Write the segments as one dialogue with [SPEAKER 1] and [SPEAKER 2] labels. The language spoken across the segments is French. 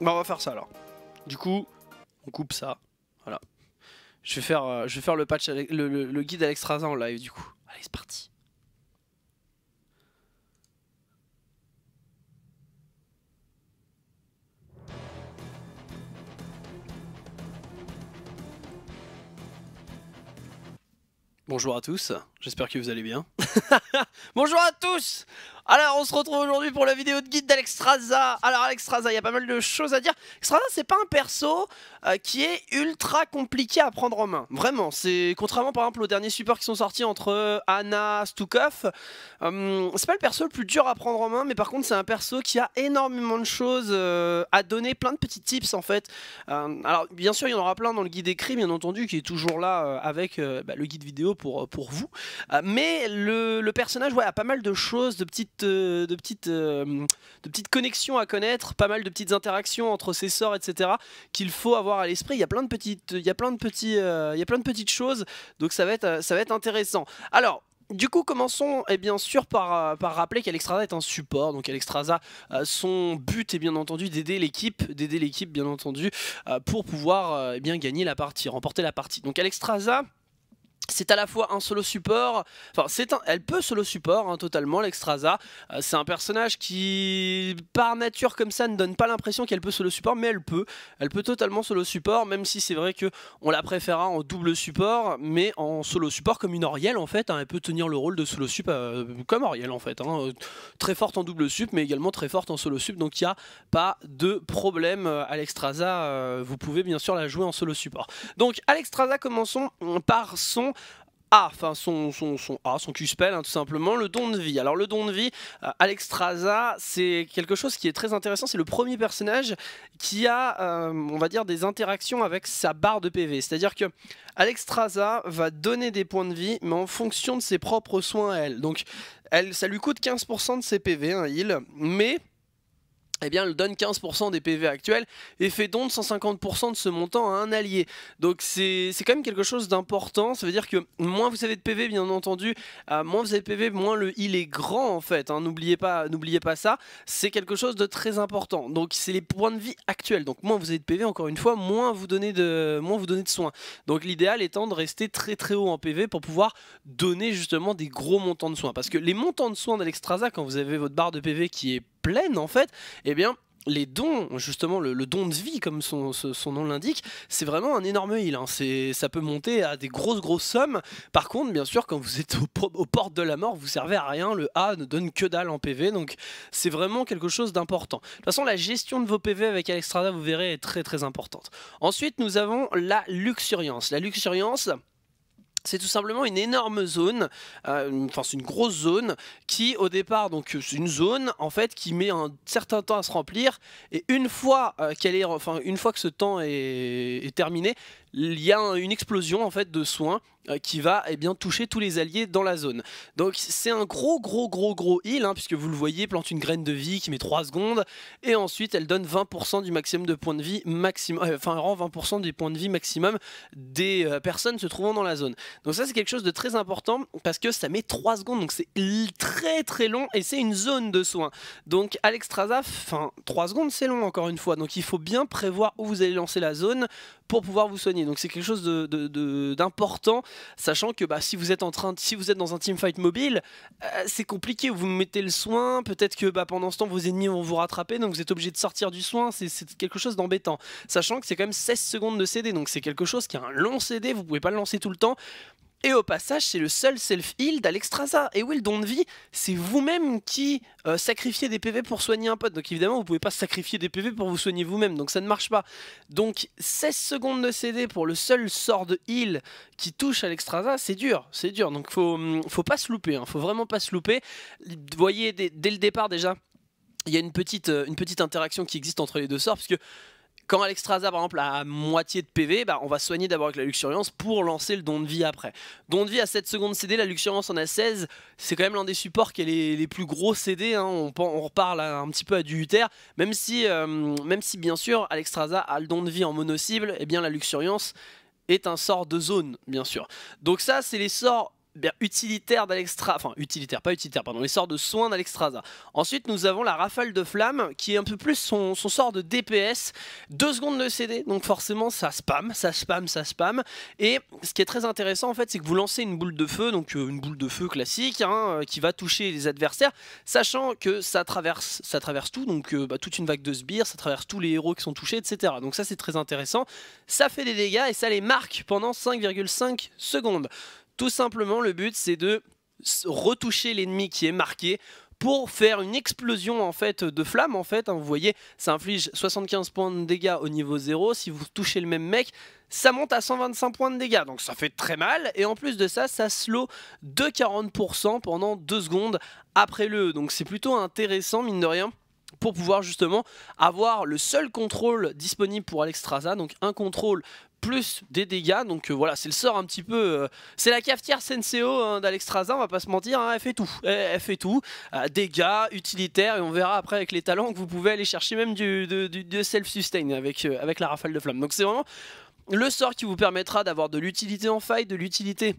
[SPEAKER 1] Bah, on va faire ça alors. Du coup, on coupe ça. Voilà. Je vais faire, euh, je vais faire le, patch, avec le, guide Alex Razan en live du coup. Allez, c'est parti. Bonjour à tous, j'espère que vous allez bien. Bonjour à tous alors on se retrouve aujourd'hui pour la vidéo de guide d'Alex Alors Alex il y a pas mal de choses à dire. Straza, c'est pas un perso euh, qui est ultra compliqué à prendre en main. Vraiment, c'est contrairement par exemple aux derniers supports qui sont sortis entre euh, Anna, Stukov, euh, c'est pas le perso le plus dur à prendre en main, mais par contre c'est un perso qui a énormément de choses à donner, plein de petits tips en fait. alors bien sûr, il y en aura plein dans le guide écrit, bien entendu, qui est toujours là avec bah, le guide vidéo pour, pour vous. mais le, le personnage ouais, a pas mal de choses, de petites euh, de, petites, euh, petites connexions à connaître, pas mal de petites interactions entre ses sorts, etc. qu'il faut avoir à l'esprit. Il y a plein de petites, il y a plein de petits, euh, il y a plein de petites choses. Donc ça va être, ça va être intéressant. Alors, du coup, commençons eh bien sûr par, par rappeler qu'Alexstrasza est un support. Donc Alexstrasza, son but est bien entendu d'aider l'équipe, d'aider l'équipe bien entendu, pour pouvoir eh bien gagner la partie, remporter la partie. Donc Alexstrasza, c'est à la fois un solo support, enfin elle peut solo support hein, totalement l'extrasa. Euh, c'est un personnage qui par nature comme ça ne donne pas l'impression qu'elle peut solo support, mais elle peut, elle peut totalement solo support, même si c'est vrai que on la préférera en double support, mais en solo support comme une Oriel en fait, hein. elle peut tenir le rôle de solo sup euh, comme Auriel en fait, hein. euh, très forte en double sup, mais également très forte en solo sup, donc il n'y a pas de problème à l'extrasa. vous pouvez bien sûr la jouer en solo support. Donc à l'extrasa commençons par son a, enfin son, son, A, son Q-spell hein, tout simplement, le don de vie. Alors le don de vie, euh, Alexstrasza, c'est quelque chose qui est très intéressant, c'est le premier personnage qui a, euh, on va dire, des interactions avec sa barre de PV. C'est-à-dire que va donner des points de vie, mais en fonction de ses propres soins à elle. Donc elle, ça lui coûte 15% de ses PV, un heal, hein, mais eh bien, elle donne 15% des PV actuels et fait don de 150% de ce montant à un allié. Donc c'est quand même quelque chose d'important, ça veut dire que moins vous avez de PV, bien entendu, euh, moins vous avez de PV, moins le il est grand en fait, hein. n'oubliez pas, n'oubliez pas ça, c'est quelque chose de très important. Donc c'est les points de vie actuels, donc moins vous avez de PV, encore une fois, moins vous donnez de, moins vous donnez de soins. Donc l'idéal étant de rester très très haut en PV pour pouvoir donner justement des gros montants de soins. Parce que les montants de soins d'Alexstrasza, quand vous avez votre barre de PV qui est pleine en fait, eh bien les dons, justement le, don de vie comme son, nom l'indique, c'est vraiment un énorme heal. Hein. c'est Ça peut monter à des grosses grosses sommes. Par contre, bien sûr, quand vous êtes aux portes de la mort, vous servez à rien. Le A ne donne que dalle en PV, donc c'est vraiment quelque chose d'important. De toute façon, la gestion de vos PV avec Alexstrada, vous verrez, est très très importante. Ensuite, nous avons la luxuriance. La luxuriance... C'est tout simplement une énorme zone, euh, enfin c'est une grosse zone qui au départ donc euh, c'est une zone en fait qui met un certain temps à se remplir et une fois euh, qu'elle est enfin une fois que ce temps est, terminé, il y a une explosion en fait de soins euh, qui va eh bien, toucher tous les alliés dans la zone. Donc c'est un gros gros gros gros heal, hein, puisque vous le voyez, plante une graine de vie qui met 3 secondes, et ensuite elle donne 20% du maximum de points de vie maximum, euh, enfin 20% des points de vie maximum des euh, personnes se trouvant dans la zone. Donc ça c'est quelque chose de très important, parce que ça met 3 secondes, donc c'est très très long, et c'est une zone de soins. Donc Alexstrasza, enfin 3 secondes c'est long encore une fois, donc il faut bien prévoir où vous allez lancer la zone pour pouvoir vous soigner. Donc c'est quelque chose d'important. De, de, sachant que bah, si vous êtes en train, de, si vous êtes dans un teamfight mobile, euh, c'est compliqué. Vous mettez le soin, peut-être que bah, pendant ce temps vos ennemis vont vous rattraper, donc vous êtes obligé de sortir du soin. C'est quelque chose d'embêtant, sachant que c'est quand même 16 secondes de CD, donc c'est quelque chose qui a un long CD. Vous pouvez pas le lancer tout le temps. Et au passage, c'est le seul self-heal d'Alexstrasza. Et don de vie, c'est vous-même qui euh, sacrifiez des PV pour soigner un pote. Donc évidemment, vous pouvez pas sacrifier des PV pour vous soigner vous-même, donc ça ne marche pas. Donc 16 secondes de CD pour le seul sort de heal qui touche Alexstrasza, c'est dur, c'est dur. Donc faut, hum, faut pas se louper, hein. faut vraiment pas se louper. Vous voyez, dès, le départ déjà, il y a une petite, euh, une petite interaction qui existe entre les deux sorts, parce que quand Alexstrasza, par exemple, a moitié de PV, bah, on va soigner d'abord avec la Luxuriance pour lancer le don de vie après. Don de vie à 7 secondes CD, la Luxuriance en a 16. C'est quand même l'un des supports qui est les, plus gros CD. Hein. On, on, reparle un petit peu à du Uther. Même si, euh, même si bien sûr, Alexstrasza a le don de vie en mono-cible, et eh bien la Luxuriance est un sort de zone, bien sûr. Donc ça, c'est les sorts utilitaire d'alextra enfin utilitaire, pas utilitaire, pardon, les sorts de soins d'Alextraza Ensuite, nous avons la rafale de flamme qui est un peu plus son, sort de DPS, 2 secondes de CD, donc forcément ça spam, ça spam, ça spam. Et ce qui est très intéressant en fait, c'est que vous lancez une boule de feu, donc euh, une boule de feu classique hein, euh, qui va toucher les adversaires, sachant que ça traverse, ça traverse tout, donc euh, bah, toute une vague de sbires, ça traverse tous les héros qui sont touchés, etc. Donc ça c'est très intéressant, ça fait des dégâts et ça les marque pendant 5,5 secondes. Tout simplement, le but, c'est de retoucher l'ennemi qui est marqué pour faire une explosion en fait de flammes en fait, hein. vous voyez ça inflige 75 points de dégâts au niveau 0, si vous touchez le même mec ça monte à 125 points de dégâts, donc ça fait très mal, et en plus de ça, ça slow de 40% pendant 2 secondes après le e. donc c'est plutôt intéressant mine de rien pour pouvoir justement avoir le seul contrôle disponible pour Alexstrasza donc un contrôle plus des dégâts, donc euh, voilà, c'est le sort un petit peu, euh, c'est la cafetière Senseo hein, d'Alexstrasza on va pas se mentir, hein, elle fait tout, elle, fait tout, euh, dégâts, utilitaires, et on verra après avec les talents que vous pouvez aller chercher même du, self-sustain avec, avec la rafale de flamme, donc c'est vraiment le sort qui vous permettra d'avoir de l'utilité en faille, de l'utilité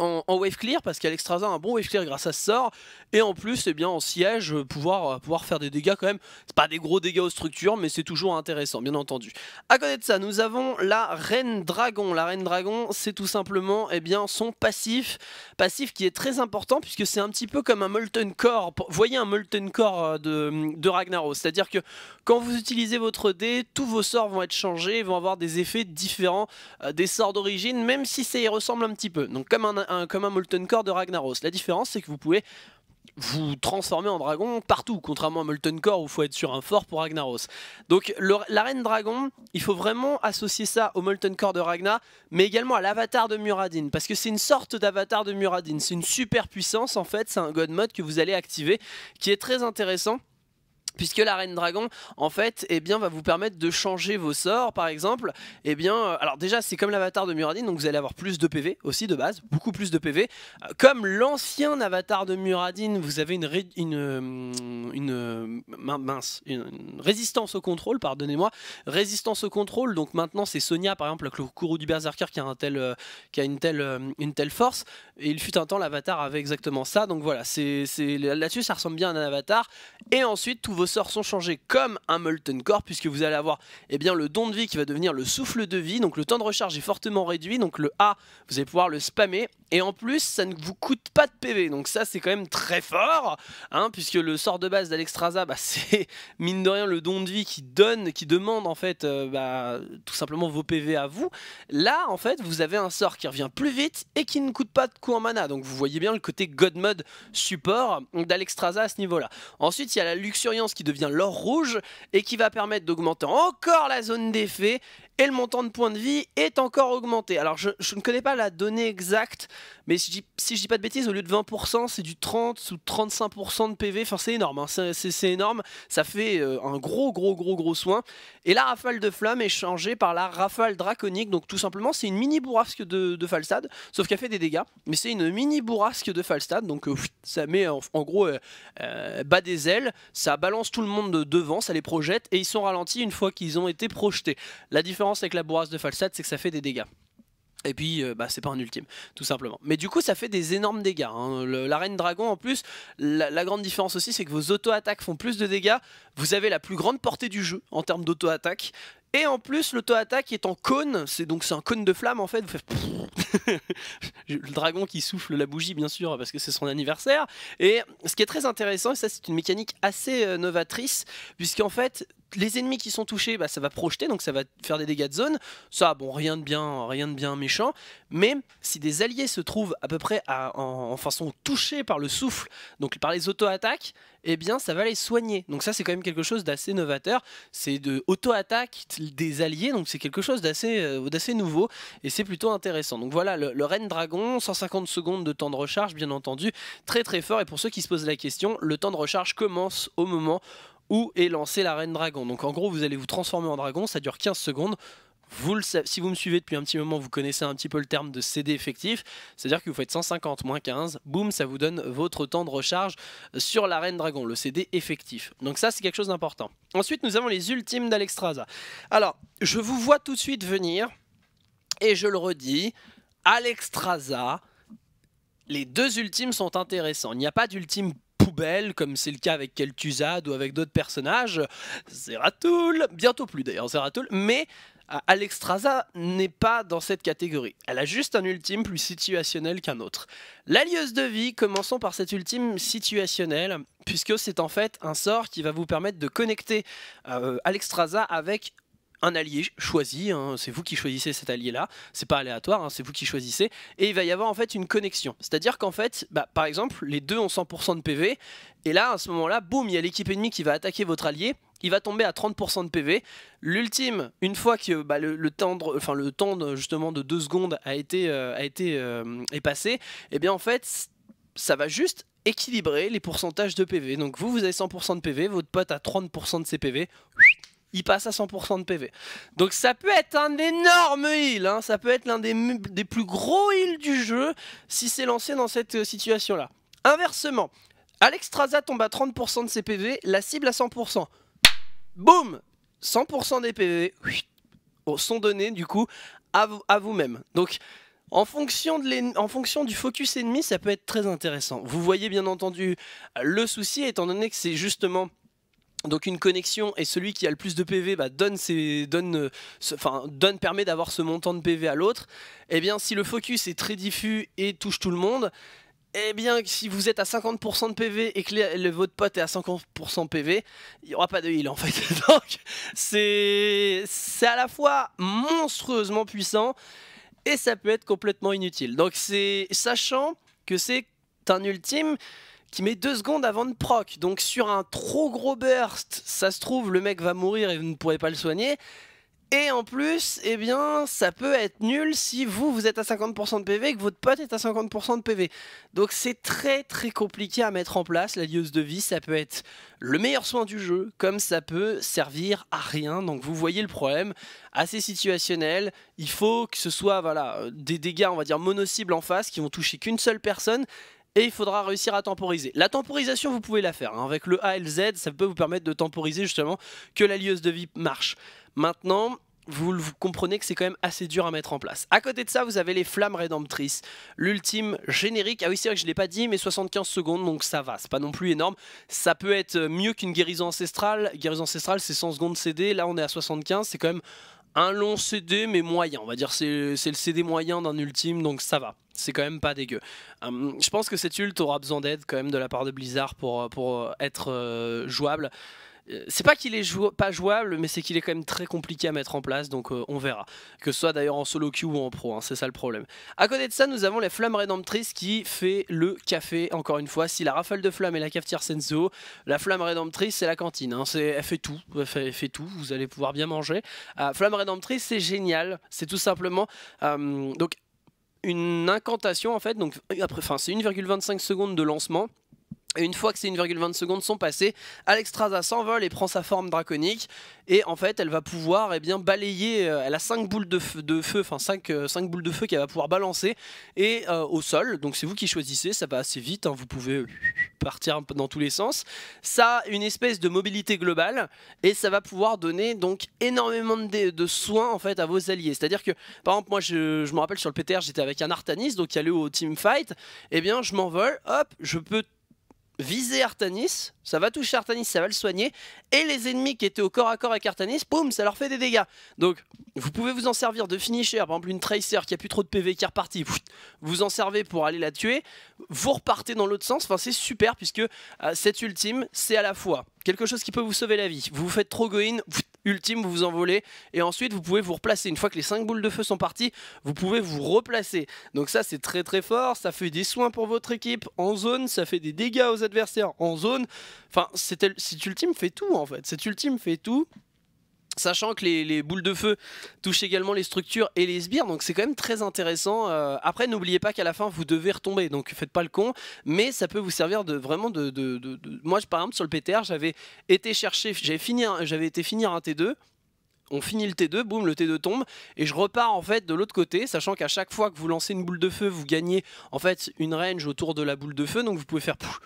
[SPEAKER 1] en, wave clear parce qu'elle a un bon wave clear grâce à ce sort et en plus et eh bien, en siège euh, pouvoir, euh, pouvoir faire des dégâts quand même c'est pas des gros dégâts aux structures mais c'est toujours intéressant bien entendu à côté de ça nous avons la reine dragon la reine dragon c'est tout simplement et eh bien, son passif passif qui est très important puisque c'est un petit peu comme un molten core voyez un molten core euh, de, Ragnaros c'est à dire que quand vous utilisez votre dé tous vos sorts vont être changés vont avoir des effets différents des sorts d'origine même si ça y ressemble un petit peu donc comme un, comme un Molten Core de Ragnaros. La différence, c'est que vous pouvez vous transformer en dragon partout, contrairement à Molten Core où il faut être sur un fort pour Ragnaros. Donc l'arène dragon, il faut vraiment associer ça au Molten Core de Ragna, mais également à l'avatar de Muradin, parce que c'est une sorte d'avatar de Muradin, c'est une super puissance en fait, c'est un god mode que vous allez activer, qui est très intéressant Puisque la reine dragon, en fait, et eh bien, va vous permettre de changer vos sorts, par exemple. et eh bien, euh, alors déjà, c'est comme l'avatar de Muradin, donc vous allez avoir plus de PV aussi de base, beaucoup plus de PV. Euh, comme l'ancien avatar de Muradin, vous avez une, une, euh, une, mince, une résistance au contrôle, pardonnez-moi, résistance au contrôle. Donc maintenant, c'est Sonia, par exemple, le courroux du berserker qui a, un tel, qui a une, telle, une telle force. Et il fut un temps, l'avatar avait exactement ça. Donc voilà, c'est là-dessus, ça ressemble bien à un avatar. Et ensuite, tout vos sorts sont changés comme un Molten Core puisque vous allez avoir eh bien, le don de vie qui va devenir le souffle de vie. Donc le temps de recharge est fortement réduit. Donc le A, vous allez pouvoir le spammer et en plus, ça ne vous coûte pas de PV. Donc ça, c'est quand même très fort, hein, puisque le sort de base d'Alexstrasza, bah, c'est mine de rien le don de vie qui donne, qui demande en fait euh, bah, tout simplement vos PV à vous. Là, en fait, vous avez un sort qui revient plus vite et qui ne coûte pas de coup en mana. Donc vous voyez bien le côté God Mode support d'Alexstrasza à ce niveau-là. Ensuite, il y a la Luxuriance qui devient l'or rouge et qui va permettre d'augmenter encore la zone d'effet et le montant de points de vie est encore augmenté. Alors je, ne connais pas la donnée exacte, mais si je, dis, dis pas de bêtises, au lieu de 20%, c'est du 30 ou 35% de PV, enfin c'est énorme, hein. c'est énorme, ça fait euh, un gros gros gros gros soin. Et la rafale de flamme est changée par la rafale draconique, donc tout simplement c'est une mini bourrasque de, Falstad, sauf qu'elle fait des dégâts, mais c'est une mini bourrasque de Falstad, donc euh, ça met en, gros euh, bas des ailes, ça balance tout le monde devant, ça les projette, et ils sont ralentis une fois qu'ils ont été projetés. La différence avec la bourrasque de falsette, c'est que ça fait des dégâts. Et puis, euh, bah, c'est pas un ultime, tout simplement. Mais du coup, ça fait des énormes dégâts. Hein. la reine dragon, en plus, la, grande différence aussi, c'est que vos auto-attaques font plus de dégâts. Vous avez la plus grande portée du jeu en termes d'auto-attaque. Et en plus, l'auto-attaque est en cône, c'est donc c'est un cône de flamme en fait. Vous faites le dragon qui souffle la bougie, bien sûr, parce que c'est son anniversaire. Et ce qui est très intéressant, et ça c'est une mécanique assez euh, novatrice, puisqu'en fait, les ennemis qui sont touchés, bah, ça va projeter, donc ça va faire des dégâts de zone. Ça, bon, rien de bien, rien de bien méchant. Mais si des alliés se trouvent à peu près en, façon touchés par le souffle, donc par les auto-attaques, eh bien, ça va les soigner. Donc ça, c'est quand même quelque chose d'assez novateur. C'est de auto-attaque des alliés, donc c'est quelque chose d'assez euh, nouveau et c'est plutôt intéressant. Donc voilà, le, le Dragon, 150 secondes de temps de recharge, bien entendu, très très fort. Et pour ceux qui se posent la question, le temps de recharge commence au moment ou est lancée la reine dragon. Donc en gros, vous allez vous transformer en dragon, ça dure 15 secondes. Vous le, si vous me suivez depuis un petit moment, vous connaissez un petit peu le terme de CD effectif, c'est-à-dire que vous faites 150 moins 15, boum, ça vous donne votre temps de recharge sur la Reine Dragon, le CD effectif. Donc ça, c'est quelque chose d'important. Ensuite, nous avons les ultimes d'Alexstrasza. Alors, je vous vois tout de suite venir, et je le redis, Alexstrasza, les deux ultimes sont intéressants. Il n'y a pas d'ultime belle, comme c'est le cas avec Kel'Thuzad ou avec d'autres personnages. Zeratul, bientôt plus d'ailleurs Zeratul, mais Alexstrasza n'est pas dans cette catégorie. Elle a juste un ultime plus situationnel qu'un autre. La de vie, commençons par cet ultime situationnel, puisque c'est en fait un sort qui va vous permettre de connecter euh, Alexstrasza avec un allié choisi, hein. c'est vous qui choisissez cet allié-là, c'est pas aléatoire, hein. c'est vous qui choisissez, et il va y avoir en fait une connexion. C'est-à-dire qu'en fait, bah, par exemple, les deux ont 100% de PV, et là, à ce moment-là, boum, il y a l'équipe ennemie qui va attaquer votre allié, il va tomber à 30% de PV. L'ultime, une fois que bah, le, tendre, le temps justement de 2 secondes a été, euh, a été euh, est passé, et eh bien en fait, ça va juste équilibrer les pourcentages de PV. Donc vous, vous avez 100% de PV, votre pote a 30% de ses PV, il passe à 100% de PV. Donc ça peut être un énorme heal, hein. ça peut être l'un des, plus gros heals du jeu si c'est lancé dans cette euh, situation-là. Inversement, Alex tombe à 30% de ses PV, la cible à 100%. Boum 100% des PV sont donnés du coup à, vous-même. Donc en fonction, de en fonction, du focus ennemi, ça peut être très intéressant. Vous voyez bien entendu le souci étant donné que c'est justement donc une connexion et celui qui a le plus de PV bah, donne, euh, donne, permet d'avoir ce montant de PV à l'autre. Et eh bien si le focus est très diffus et touche tout le monde, eh bien, si vous êtes à 50% de PV et que votre pote est à 50% PV, il n'y aura pas de heal en fait. Donc, c'est à la fois monstrueusement puissant et ça peut être complètement inutile. Donc, c'est sachant que c'est un ultime qui met deux secondes avant de proc. Donc sur un trop gros burst, ça se trouve, le mec va mourir et vous ne pourrez pas le soigner. Et en plus, eh bien, ça peut être nul si vous, vous êtes à 50% de PV et que votre pote est à 50% de PV. Donc c'est très très compliqué à mettre en place. La lieuse de vie, ça peut être le meilleur soin du jeu, comme ça peut servir à rien. Donc vous voyez le problème, assez situationnel. Il faut que ce soit voilà, des dégâts, on va dire, mono en face qui vont toucher qu'une seule personne et il faudra réussir à temporiser. La temporisation, vous pouvez la faire. Hein. Avec le ALZ, ça peut vous permettre de temporiser justement que la lieuse de vie marche. Maintenant, vous, comprenez que c'est quand même assez dur à mettre en place. À côté de ça, vous avez les flammes rédemptrices. L'ultime générique, ah oui c'est vrai que je ne l'ai pas dit, mais 75 secondes, donc ça va, c'est pas non plus énorme. Ça peut être mieux qu'une guérison ancestrale. Guérison ancestrale, c'est 100 secondes CD, là on est à 75, c'est quand même un long CD mais moyen, on va dire c'est, le CD moyen d'un ultime donc ça va, c'est quand même pas dégueu. Hum, je pense que cet ult aura besoin d'aide quand même de la part de Blizzard pour, euh, pour euh, être euh, jouable. Euh, c'est pas qu'il est pas jouable, mais c'est qu'il est quand même très compliqué à mettre en place, donc euh, on verra. Que ce soit d'ailleurs en solo queue ou en pro, hein, c'est ça le problème. À côté de ça, nous avons la flamme rédemptrice qui fait le café, encore une fois. Si la rafale de flamme est la cafetière Senzo, la flamme rédemptrice c'est la cantine. Hein. elle fait tout, elle fait, tout, vous allez pouvoir bien manger. Euh, flamme rédemptrice c'est génial, c'est tout simplement... donc une incantation en fait, donc enfin, c'est 1,25 secondes de lancement. Et une fois que ces 1,20 secondes sont passées, Alexstrasza s'envole et prend sa forme draconique. Et en fait, elle va pouvoir eh bien, balayer, euh, elle a 5 boules de, feu, enfin euh, boules de feu qu'elle va pouvoir balancer et euh, au sol. Donc c'est vous qui choisissez, ça va assez vite, hein, vous pouvez partir dans tous les sens. Ça a une espèce de mobilité globale et ça va pouvoir donner donc énormément de, soins en fait à vos alliés. C'est-à-dire que, par exemple, moi je, me rappelle sur le PTR, j'étais avec un Artanis, donc il a allait au team fight. et eh bien, je m'envole, hop, je peux viser Artanis, ça va toucher Artanis, ça va le soigner, et les ennemis qui étaient au corps à corps avec Artanis, boum, ça leur fait des dégâts. Donc, vous pouvez vous en servir de finisher, par exemple une Tracer qui a plus trop de PV qui est repartie, vous en servez pour aller la tuer, vous repartez dans l'autre sens, enfin c'est super, puisque euh, cette ultime, c'est à la fois quelque chose qui peut vous sauver la vie, vous vous faites trop go in, ultime, vous vous envolez, et ensuite vous pouvez vous replacer. Une fois que les 5 boules de feu sont parties, vous pouvez vous replacer. Donc ça c'est très très fort, ça fait des soins pour votre équipe en zone, ça fait des dégâts aux adversaires en zone. Enfin, cet ultime fait tout en fait, cette ultime fait tout. Sachant que les, boules de feu touchent également les structures et les sbires, donc c'est quand même très intéressant. Euh. après, n'oubliez pas qu'à la fin, vous devez retomber, donc faites pas le con, mais ça peut vous servir de vraiment de... Moi, par exemple, sur le PTR, j'avais été chercher, j'avais fini, été finir un T2, on finit le T2, boum, le T2 tombe, et je repars en fait de l'autre côté, sachant qu'à chaque fois que vous lancez une boule de feu, vous gagnez en fait une range autour de la boule de feu, donc vous pouvez faire... pouf.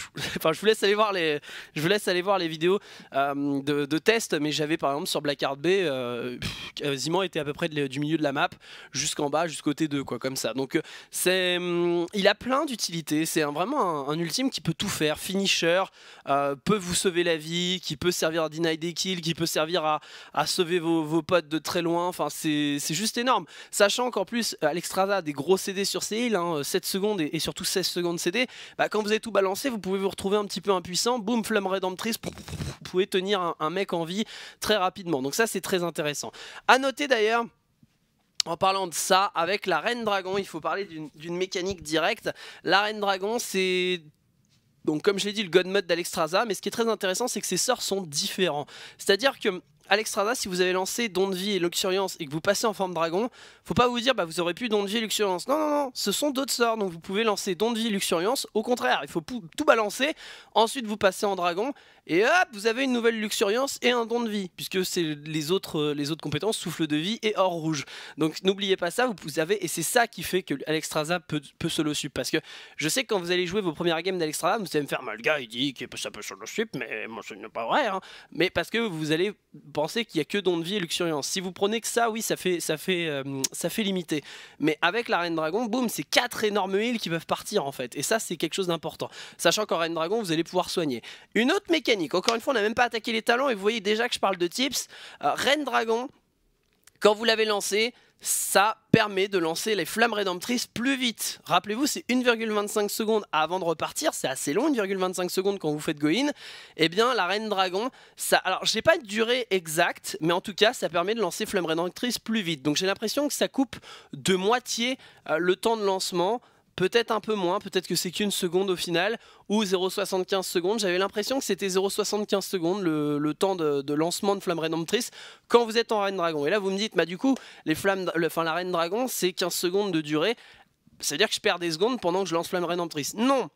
[SPEAKER 1] enfin, je vous laisse aller voir les, je vous laisse aller voir les vidéos euh, de, de tests, mais j'avais par exemple sur Blackheart B euh, quasiment été à peu près du milieu de la map jusqu'en bas, jusqu'au T2, quoi, comme ça. Donc euh, c'est, hum, il a plein d'utilités. C'est vraiment un, ultime qui peut tout faire. Finisher peut vous sauver la vie, qui peut servir à deny des kills, qui peut servir à, à sauver vos, potes de très loin. Enfin, c'est juste énorme. Sachant qu'en plus, Alexstrada a des gros CD sur ses îles, 7 hein, secondes et, surtout 16 secondes CD. Bah, quand vous avez tout balancé, vous pouvez vous retrouver un petit peu impuissant, boum, flamme rédemptrice, vous pouvez tenir un, mec en vie très rapidement. Donc ça c'est très intéressant. À noter d'ailleurs... En parlant de ça, avec la Reine Dragon, il faut parler d'une mécanique directe. La Reine Dragon, c'est donc comme je l'ai dit, le God Mode d'Alexstrasza, mais ce qui est très intéressant, c'est que ses sorts sont différents. C'est-à-dire que Alexstrasza, si vous avez lancé Don de Vie et Luxuriance et que vous passez en forme dragon, faut pas vous dire bah vous aurez pu Don de Vie et Luxuriance. Non, non, non, ce sont d'autres sorts, donc vous pouvez lancer Don de Vie et Luxuriance. Au contraire, il faut tout balancer, ensuite vous passez en dragon et hop, vous avez une nouvelle Luxuriance et un Don de Vie, puisque c'est les autres, euh, les autres compétences, Souffle de Vie et Or Rouge. Donc n'oubliez pas ça, vous avez, et c'est ça qui fait que Alexstrasza peut, peut solo sup, parce que je sais que quand vous allez jouer vos premières games d'Alexstrasza, vous allez me faire, mal le gars il dit que ça peut solo sup, mais moi ce n'est pas vrai, hein. mais parce que vous allez qu'il n'y a que don de vie et luxuriance. Si vous prenez que ça, oui, ça fait, ça fait, euh, ça fait limité. Mais avec la reine dragon, boum, c'est quatre énormes îles qui peuvent partir en fait. Et ça, c'est quelque chose d'important. Sachant qu'en reine dragon, vous allez pouvoir soigner. Une autre mécanique, encore une fois, on n'a même pas attaqué les talents et vous voyez déjà que je parle de tips. Euh, reine dragon, quand vous l'avez lancé, ça permet de lancer les flammes rédemptrices plus vite. Rappelez-vous, c'est 1,25 secondes avant de repartir, c'est assez long, 1,25 secondes quand vous faites go-in. Eh bien, la reine dragon, ça... Alors, n'ai pas de durée exacte, mais en tout cas, ça permet de lancer flammes rédemptrices plus vite. Donc, j'ai l'impression que ça coupe de moitié euh, le temps de lancement peut-être un peu moins, peut-être que c'est qu'une seconde au final, ou 0,75 secondes. J'avais l'impression que c'était 0,75 secondes le, temps de, lancement de Flamme Rédemptrice quand vous êtes en Reine Dragon. Et là, vous me dites, bah du coup, les flammes, la Reine Dragon, c'est 15 secondes de durée. C'est-à-dire que je perds des secondes pendant que je lance Flamme Rédemptrice. Non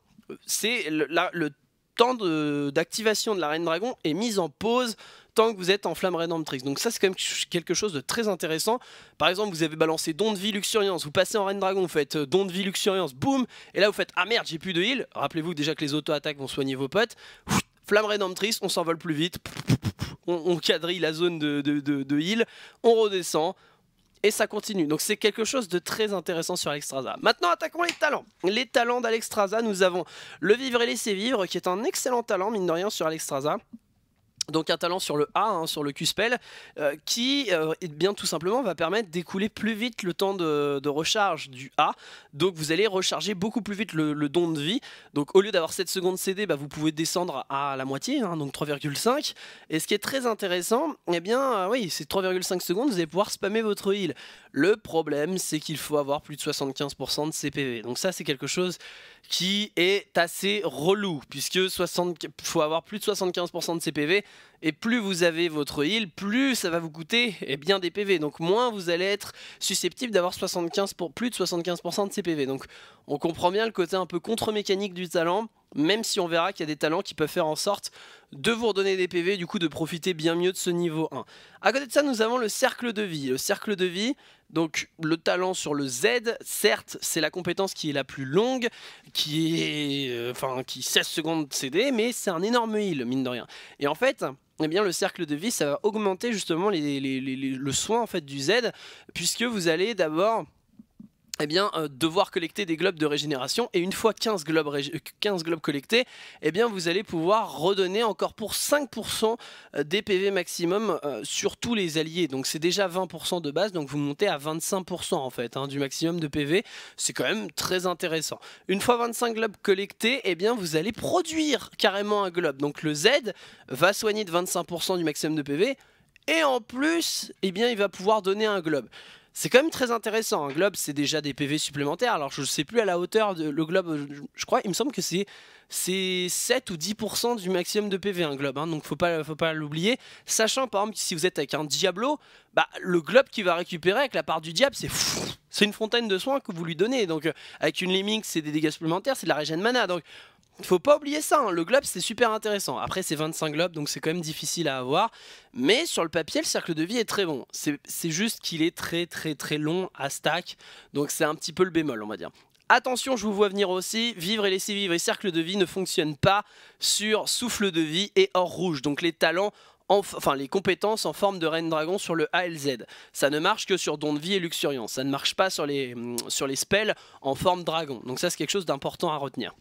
[SPEAKER 1] C'est le, le temps d'activation de, de la Reine Dragon est mis en pause tant que vous êtes en flamme rédemptrice. Donc ça c'est quand même quelque chose de très intéressant. Par exemple vous avez balancé don de vie luxuriance, vous passez en reine dragon, vous faites euh, don de vie luxuriance, boum, et là vous faites ah merde j'ai plus de heal, rappelez-vous déjà que les auto-attaques vont soigner vos potes, flamme rédemptrice, on s'envole plus vite, on, quadrille la zone de, de heal, on redescend, et ça continue. Donc c'est quelque chose de très intéressant sur Alexstrasza. Maintenant attaquons les talents. Les talents d'Alexstrasza, nous avons le vivre et laisser vivre qui est un excellent talent mine de rien sur Alexstrasza donc un talent sur le A, hein, sur le Q-Spell, euh, qui euh, eh bien tout simplement va permettre d'écouler plus vite le temps de, recharge du A. Donc vous allez recharger beaucoup plus vite le, don de vie. Donc au lieu d'avoir 7 secondes CD, bah, vous pouvez descendre à la moitié, hein, donc 3,5. Et ce qui est très intéressant, eh bien euh, oui, c'est 3,5 secondes, vous allez pouvoir spammer votre heal. Le problème, c'est qu'il faut avoir plus de 75% de CPV. Donc ça c'est quelque chose qui est assez relou, puisque Il faut avoir plus de 75% de CPV, et plus vous avez votre heal, plus ça va vous coûter et eh bien, des PV. Donc moins vous allez être susceptible d'avoir pour, plus de 75% de CPV. Donc on comprend bien le côté un peu contre-mécanique du talent, même si on verra qu'il y a des talents qui peuvent faire en sorte de vous redonner des PV, du coup de profiter bien mieux de ce niveau 1. À côté de ça, nous avons le cercle de vie. Le cercle de vie, donc le talent sur le Z, certes, c'est la compétence qui est la plus longue, qui est... Euh, enfin, qui 16 secondes CD, mais c'est un énorme heal, mine de rien. Et en fait... Eh bien, le cercle de vie, ça va augmenter justement le soin en fait du Z, puisque vous allez d'abord eh bien, euh, devoir collecter des globes de régénération. Et une fois 15 globes, 15 euh, globes collectés, eh bien, vous allez pouvoir redonner encore pour 5% euh, des PV maximum sur tous les alliés. Donc c'est déjà 20% de base, donc vous montez à 25% en fait hein, du maximum de PV. C'est quand même très intéressant. Une fois 25 globes collectés, eh bien, vous allez produire carrément un globe. Donc le Z va soigner de 25% du maximum de PV. Et en plus, eh bien, il va pouvoir donner un globe. C'est quand même très intéressant. Un globe, c'est déjà des PV supplémentaires. Alors, je ne sais plus à la hauteur de le globe. Je, crois, il me semble que c'est c'est 7 ou 10% du maximum de PV un globe, hein. donc faut pas, faut pas l'oublier. Sachant par exemple si vous êtes avec un Diablo, bah, le globe qui va récupérer avec la part du diable, c'est c'est une fontaine de soins que vous lui donnez. Donc euh, avec une Lemming, c'est des dégâts supplémentaires, c'est de la régène mana. Donc il Faut pas oublier ça, hein. le globe c'est super intéressant. Après c'est 25 globes donc c'est quand même difficile à avoir. Mais sur le papier le cercle de vie est très bon. C'est juste qu'il est très très très long à stack. Donc c'est un petit peu le bémol on va dire. Attention, je vous vois venir aussi, vivre et laisser vivre et cercle de vie ne fonctionne pas sur souffle de vie et or rouge. Donc les talents enfin les compétences en forme de Reine Dragon sur le ALZ. Ça ne marche que sur Don de Vie et luxuriance. ça ne marche pas sur les, mm, sur les spells en forme dragon. Donc ça c'est quelque chose d'important à retenir.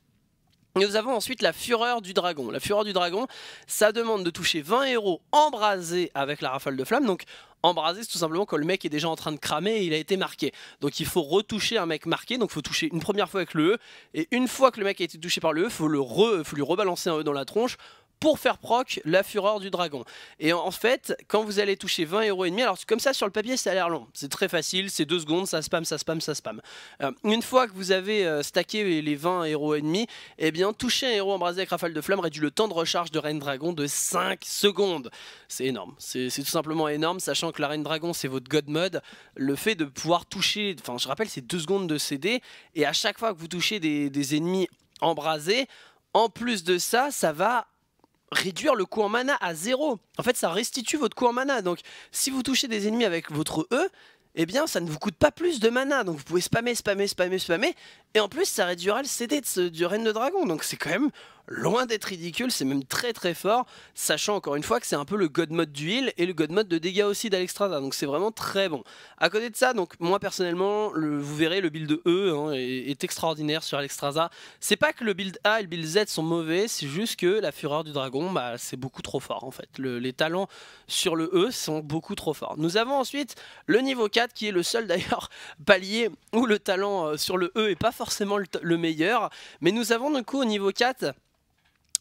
[SPEAKER 1] Nous avons ensuite la Fureur du Dragon. La Fureur du Dragon, ça demande de toucher 20 héros embrasés avec la rafale de flamme. Donc embrasé, c'est tout simplement quand le mec est déjà en train de cramer et il a été marqué. Donc il faut retoucher un mec marqué, donc il faut toucher une première fois avec le E, et une fois que le mec a été touché par le E, faut le faut lui rebalancer un E dans la tronche pour faire proc la fureur du dragon. Et en fait, quand vous allez toucher 20 héros ennemis, alors comme ça sur le papier ça a l'air long, c'est très facile, c'est 2 secondes, ça spam, ça spam, ça spam. Euh, une fois que vous avez euh, stacké les 20 héros ennemis, eh bien toucher un héros embrasé avec rafale de flamme réduit le temps de recharge de Reine Dragon de 5 secondes. C'est énorme, c'est tout simplement énorme, sachant que la Reine Dragon c'est votre god mode, le fait de pouvoir toucher, enfin je rappelle c'est 2 secondes de CD, et à chaque fois que vous touchez des ennemis embrasés, en plus de ça, ça va réduire le coût en mana à zéro. En fait, ça restitue votre coût en mana. Donc, si vous touchez des ennemis avec votre E, eh bien, ça ne vous coûte pas plus de mana. Donc, vous pouvez spammer, spammer, spammer, spammer. Et en plus, ça réduira le CD du Reine de Dragon. Donc c'est quand même loin d'être ridicule, c'est même très très fort, sachant encore une fois que c'est un peu le god mode du et le god mode de dégâts aussi d'Alexstrasza, donc c'est vraiment très bon. À côté de ça, donc moi personnellement, vous verrez, le build E hein, est, extraordinaire sur Alexstrasza. C'est pas que le build A et le build Z sont mauvais, c'est juste que la fureur du dragon, bah, c'est beaucoup trop fort en fait. les talents sur le E sont beaucoup trop forts. Nous avons ensuite le niveau 4 qui est le seul d'ailleurs palier où le talent euh, sur le E est pas fort forcément le, meilleur. Mais nous avons du coup au niveau 4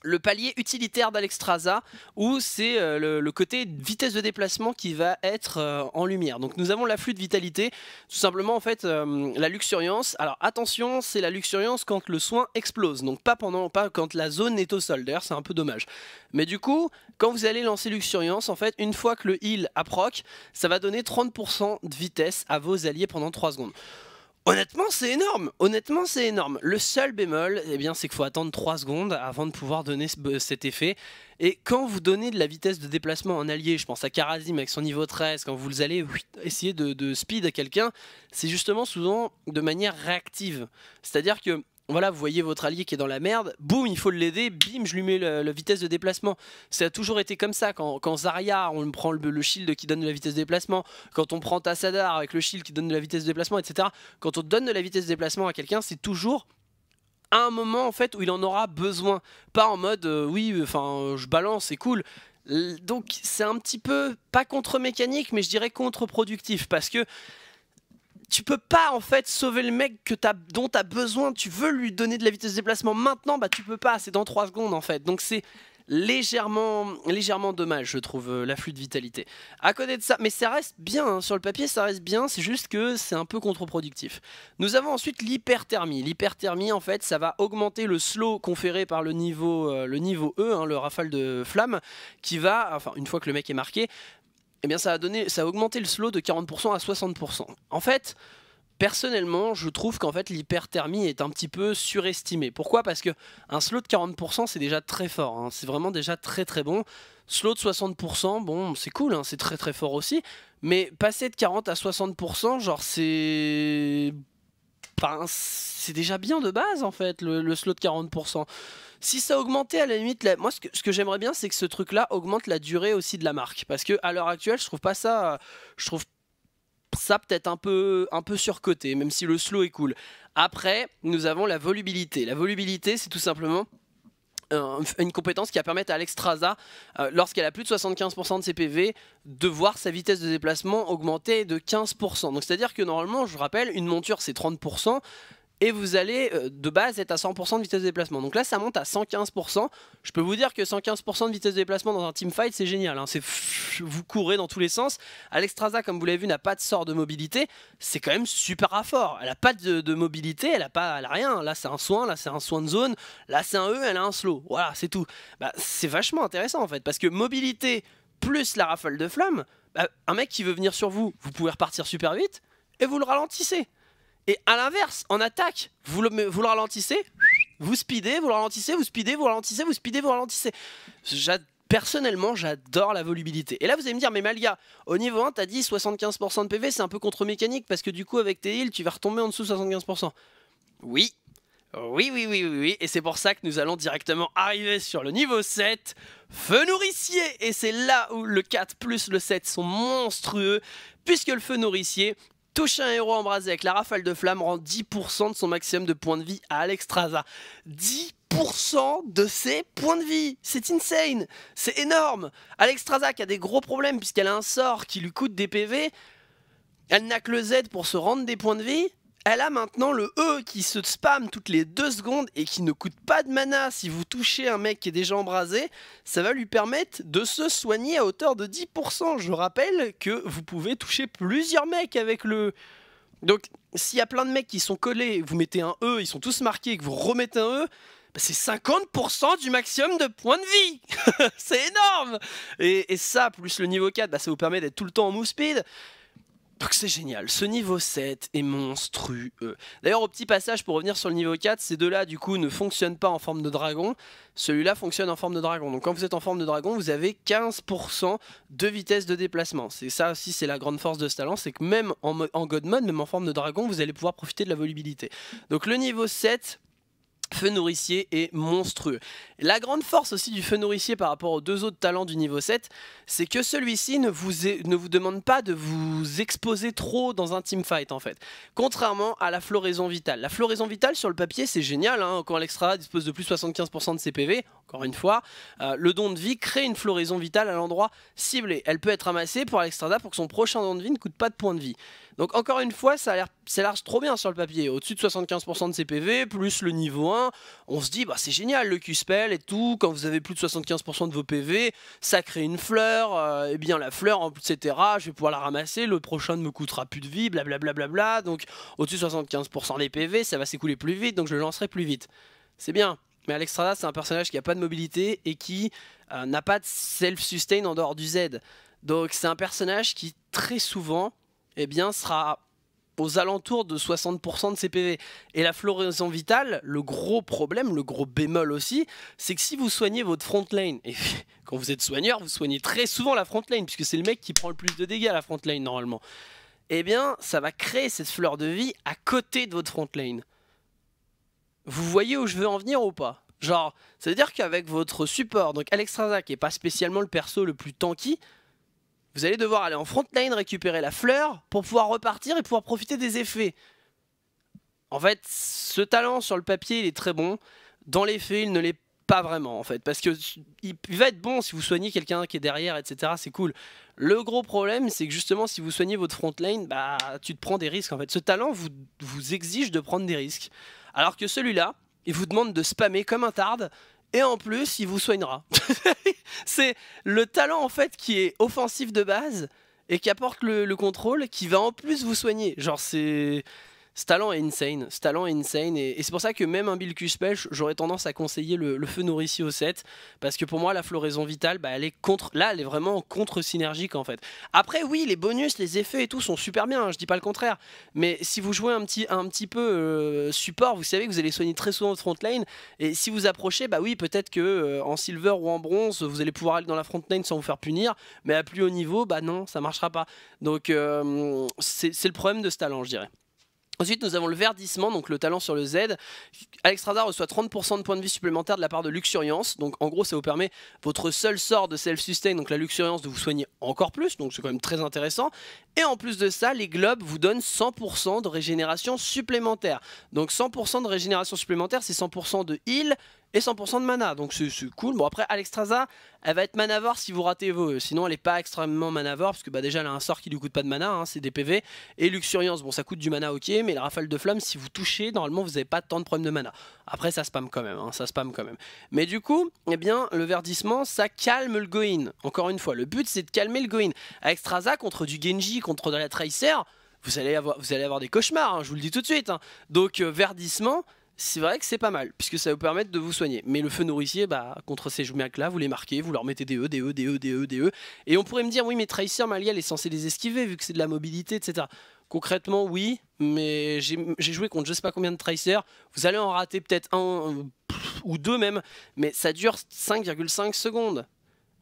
[SPEAKER 1] le palier utilitaire d'Alexstrasza où c'est euh, le, côté vitesse de déplacement qui va être euh, en lumière. Donc nous avons l'afflux de vitalité, tout simplement en fait euh, la luxuriance. Alors attention, c'est la luxuriance quand le soin explose, donc pas pendant pas quand la zone est au sol. D'ailleurs, c'est un peu dommage. Mais du coup, quand vous allez lancer luxuriance, en fait, une fois que le heal approche, ça va donner 30% de vitesse à vos alliés pendant 3 secondes. Honnêtement, c'est énorme. Honnêtement, c'est énorme. Le seul bémol, eh bien, c'est qu'il faut attendre 3 secondes avant de pouvoir donner cet effet. Et quand vous donnez de la vitesse de déplacement en allié, je pense à Karazim avec son niveau 13, quand vous allez essayer de speed à quelqu'un, c'est justement souvent de manière réactive. C'est-à-dire que voilà, vous voyez votre allié qui est dans la merde, boum, il faut l'aider, bim, je lui mets la vitesse de déplacement. Ça a toujours été comme ça, quand, quand Zarya, on prend le, shield qui donne de la vitesse de déplacement, quand on prend Tassadar avec le shield qui donne de la vitesse de déplacement, etc. Quand on donne de la vitesse de déplacement à quelqu'un, c'est toujours à un moment en fait où il en aura besoin. Pas en mode, euh, oui, euh, enfin, euh, je balance, c'est cool. Donc c'est un petit peu, pas contre-mécanique, mais je dirais contre-productif, parce que tu peux pas en fait sauver le mec que dont tu as besoin. Tu veux lui donner de la vitesse de déplacement maintenant, bah tu peux pas, c'est dans 3 secondes en fait. Donc c'est légèrement, légèrement dommage, je trouve, euh, l'afflux de vitalité. À côté de ça, mais ça reste bien, hein, sur le papier ça reste bien, c'est juste que c'est un peu contre-productif. Nous avons ensuite l'hyperthermie. L'hyperthermie, en fait, ça va augmenter le slow conféré par le niveau, euh, le niveau E, hein, le rafale de flamme, qui va, enfin, une fois que le mec est marqué, eh bien ça a, donné, ça a augmenté le slow de 40% à 60%. En fait, personnellement, je trouve qu'en fait l'hyperthermie est un petit peu surestimée. Pourquoi Parce que un slow de 40% c'est déjà très fort, hein. c'est vraiment déjà très très bon. Slow de 60%, bon c'est cool, hein, c'est très très fort aussi, mais passer de 40 à 60%, genre c'est c'est déjà bien de base en fait, le, slow slot de 40%. Si ça augmentait à la limite, moi ce que, j'aimerais bien c'est que ce truc-là augmente la durée aussi de la marque. Parce que à l'heure actuelle, je trouve pas ça, je trouve ça peut-être un peu, un peu surcoté, même si le slow est cool. Après, nous avons la volubilité. La volubilité, c'est tout simplement euh, une compétence qui va permettre à Alex euh, lorsqu'elle a plus de 75% de ses PV, de voir sa vitesse de déplacement augmenter de 15%. Donc c'est-à-dire que normalement, je rappelle, une monture c'est 30%, et vous allez euh, de base être à 100% de vitesse de déplacement. Donc là ça monte à 115%. Je peux vous dire que 115% de vitesse de déplacement dans un teamfight c'est génial. Hein. vous courez dans tous les sens. Alexstrasza comme vous l'avez vu n'a pas de sort de mobilité. C'est quand même super à fort. Elle a pas de, mobilité, elle a pas rien. Là c'est un soin, là c'est un soin de zone, là c'est un E, elle a un slow. Voilà, c'est tout. Bah, c'est vachement intéressant en fait parce que mobilité plus la rafale de flamme, bah, un mec qui veut venir sur vous, vous pouvez repartir super vite et vous le ralentissez. Et à l'inverse, en attaque, vous le, vous ralentissez, vous speedez, vous le ralentissez, vous speedez, vous ralentissez, vous speedez, vous ralentissez. Personnellement, j'adore la volubilité. Et là, vous allez me dire, mais Malga, au niveau 1, t'as dit 75% de PV, c'est un peu contre-mécanique parce que du coup, avec tes heals, tu vas retomber en dessous de 75%. Oui, oui, oui, oui, oui, oui, et c'est pour ça que nous allons directement arriver sur le niveau 7, Feu Nourricier Et c'est là où le 4 plus le 7 sont monstrueux, puisque le Feu Nourricier Toucher un héros embrasé avec la rafale de flamme, rend 10% de son maximum de points de vie à Alex 10% de ses points de vie C'est insane C'est énorme Alex qui a des gros problèmes puisqu'elle a un sort qui lui coûte des PV, elle n'a que le Z pour se rendre des points de vie elle a maintenant le E qui se spam toutes les deux secondes et qui ne coûte pas de mana. Si vous touchez un mec qui est déjà embrasé, ça va lui permettre de se soigner à hauteur de 10%. Je rappelle que vous pouvez toucher plusieurs mecs avec le... E. Donc s'il y a plein de mecs qui sont collés, vous mettez un E, ils sont tous marqués, et que vous remettez un E, bah, c'est 50% du maximum de points de vie C'est énorme et, ça, plus le niveau 4, bah, ça vous permet d'être tout le temps en move speed c'est génial, ce niveau 7 est monstrueux. D'ailleurs au petit passage pour revenir sur le niveau 4, ces deux-là du coup ne fonctionnent pas en forme de dragon, celui-là fonctionne en forme de dragon. Donc quand vous êtes en forme de dragon, vous avez 15% de vitesse de déplacement. C'est ça aussi, c'est la grande force de ce talent, c'est que même en, en God Mode, même en forme de dragon, vous allez pouvoir profiter de la volubilité. Donc le niveau 7 Feu nourricier est monstrueux. La grande force aussi du feu nourricier par rapport aux deux autres talents du niveau 7, c'est que celui-ci ne vous, ne vous demande pas de vous exposer trop dans un teamfight en fait. Contrairement à la floraison vitale. La floraison vitale sur le papier c'est génial, hein, quand l'extra dispose de plus de 75% de ses PV, encore une fois, euh, le don de vie crée une floraison vitale à l'endroit ciblé. Elle peut être amassée pour l'extrada pour que son prochain don de vie ne coûte pas de points de vie. Donc encore une fois, ça a l'air, trop bien sur le papier. Au-dessus de 75% de ses PV, plus le niveau 1, on se dit, bah, c'est génial, le Q-Spell et tout, quand vous avez plus de 75% de vos PV, ça crée une fleur, et euh, eh bien la fleur, etc., je vais pouvoir la ramasser, le prochain ne me coûtera plus de vie, blablabla. Bla, donc au-dessus de 75% des PV, ça va s'écouler plus vite, donc je le lancerai plus vite. C'est bien, mais Alexstrada, c'est un personnage qui n'a pas de mobilité et qui euh, n'a pas de self-sustain en dehors du Z. Donc c'est un personnage qui très souvent eh bien, sera aux alentours de 60% de CPV. Et la floraison vitale, le gros problème, le gros bémol aussi, c'est que si vous soignez votre front lane, et quand vous êtes soigneur, vous soignez très souvent la front lane, puisque c'est le mec qui prend le plus de dégâts à la front lane normalement, eh bien ça va créer cette fleur de vie à côté de votre front lane. Vous voyez où je veux en venir ou pas Genre, c'est-à-dire qu'avec votre support, donc Alex Trazak qui n'est pas spécialement le perso le plus tanky, vous allez devoir aller en front line récupérer la fleur pour pouvoir repartir et pouvoir profiter des effets. En fait, ce talent sur le papier, il est très bon. Dans les faits, il ne l'est pas vraiment, en fait. Parce qu'il il va être bon si vous soignez quelqu'un qui est derrière, etc. C'est cool. Le gros problème, c'est que justement, si vous soignez votre front bah, tu te prends des risques, en fait. Ce talent vous, vous exige de prendre des risques. Alors que celui-là, il vous demande de spammer comme un tard et en plus, il vous soignera. c'est le talent en fait qui est offensif de base et qui apporte le, contrôle, qui va en plus vous soigner. Genre c'est ce talent est insane. Ce est insane. Et, c'est pour ça que même un Bill Cuspech, j'aurais tendance à conseiller le, feu Nourricier au 7. Parce que pour moi, la floraison vitale, bah, elle est contre. Là, elle est vraiment contre-synergique en fait. Après, oui, les bonus, les effets et tout sont super bien. je hein, je dis pas le contraire. Mais si vous jouez un petit, un petit peu euh, support, vous savez que vous allez soigner très souvent votre front lane. Et si vous approchez, bah oui, peut-être que euh, en silver ou en bronze, vous allez pouvoir aller dans la front lane sans vous faire punir. Mais à plus haut niveau, bah non, ça marchera pas. Donc, euh, c'est le problème de ce talent, je dirais. Ensuite, nous avons le verdissement, donc le talent sur le Z. Alex Radar reçoit 30% de points de vie supplémentaires de la part de Luxuriance. Donc, en gros, ça vous permet votre seul sort de self-sustain, donc la Luxuriance, de vous soigner encore plus. Donc, c'est quand même très intéressant. Et en plus de ça, les globes vous donnent 100% de régénération supplémentaire. Donc, 100% de régénération supplémentaire, c'est 100% de heal, et 100% de mana. Donc c'est cool. Bon après Alexstrasza, elle va être manavore si vous ratez vos. Sinon elle n'est pas extrêmement manavore parce que bah, déjà elle a un sort qui lui coûte pas de mana, hein, c'est des PV. Et Luxuriance, bon ça coûte du mana ok, mais la rafale de flamme, si vous touchez, normalement vous n'avez pas tant de problèmes de mana. Après ça spam quand même, hein, ça spam quand même. Mais du coup, eh bien le verdissement ça calme le Goin. Encore une fois, le but c'est de calmer le Goin. Alexstrasza contre du Genji, contre de la Tracer, vous allez avoir, vous allez avoir des cauchemars, hein, je vous le dis tout de suite. Hein. Donc euh, verdissement c'est vrai que c'est pas mal, puisque ça vous permet de vous soigner. Mais le feu nourricier, bah, contre ces mecs-là, vous les marquez, vous leur mettez des E, des E, des E, des E, des E. Et on pourrait me dire, oui, mais Tracer, Maliel est censé les esquiver, vu que c'est de la mobilité, etc. Concrètement, oui, mais j'ai joué contre je sais pas combien de Tracer. Vous allez en rater peut-être un euh, ou deux même, mais ça dure 5,5 secondes.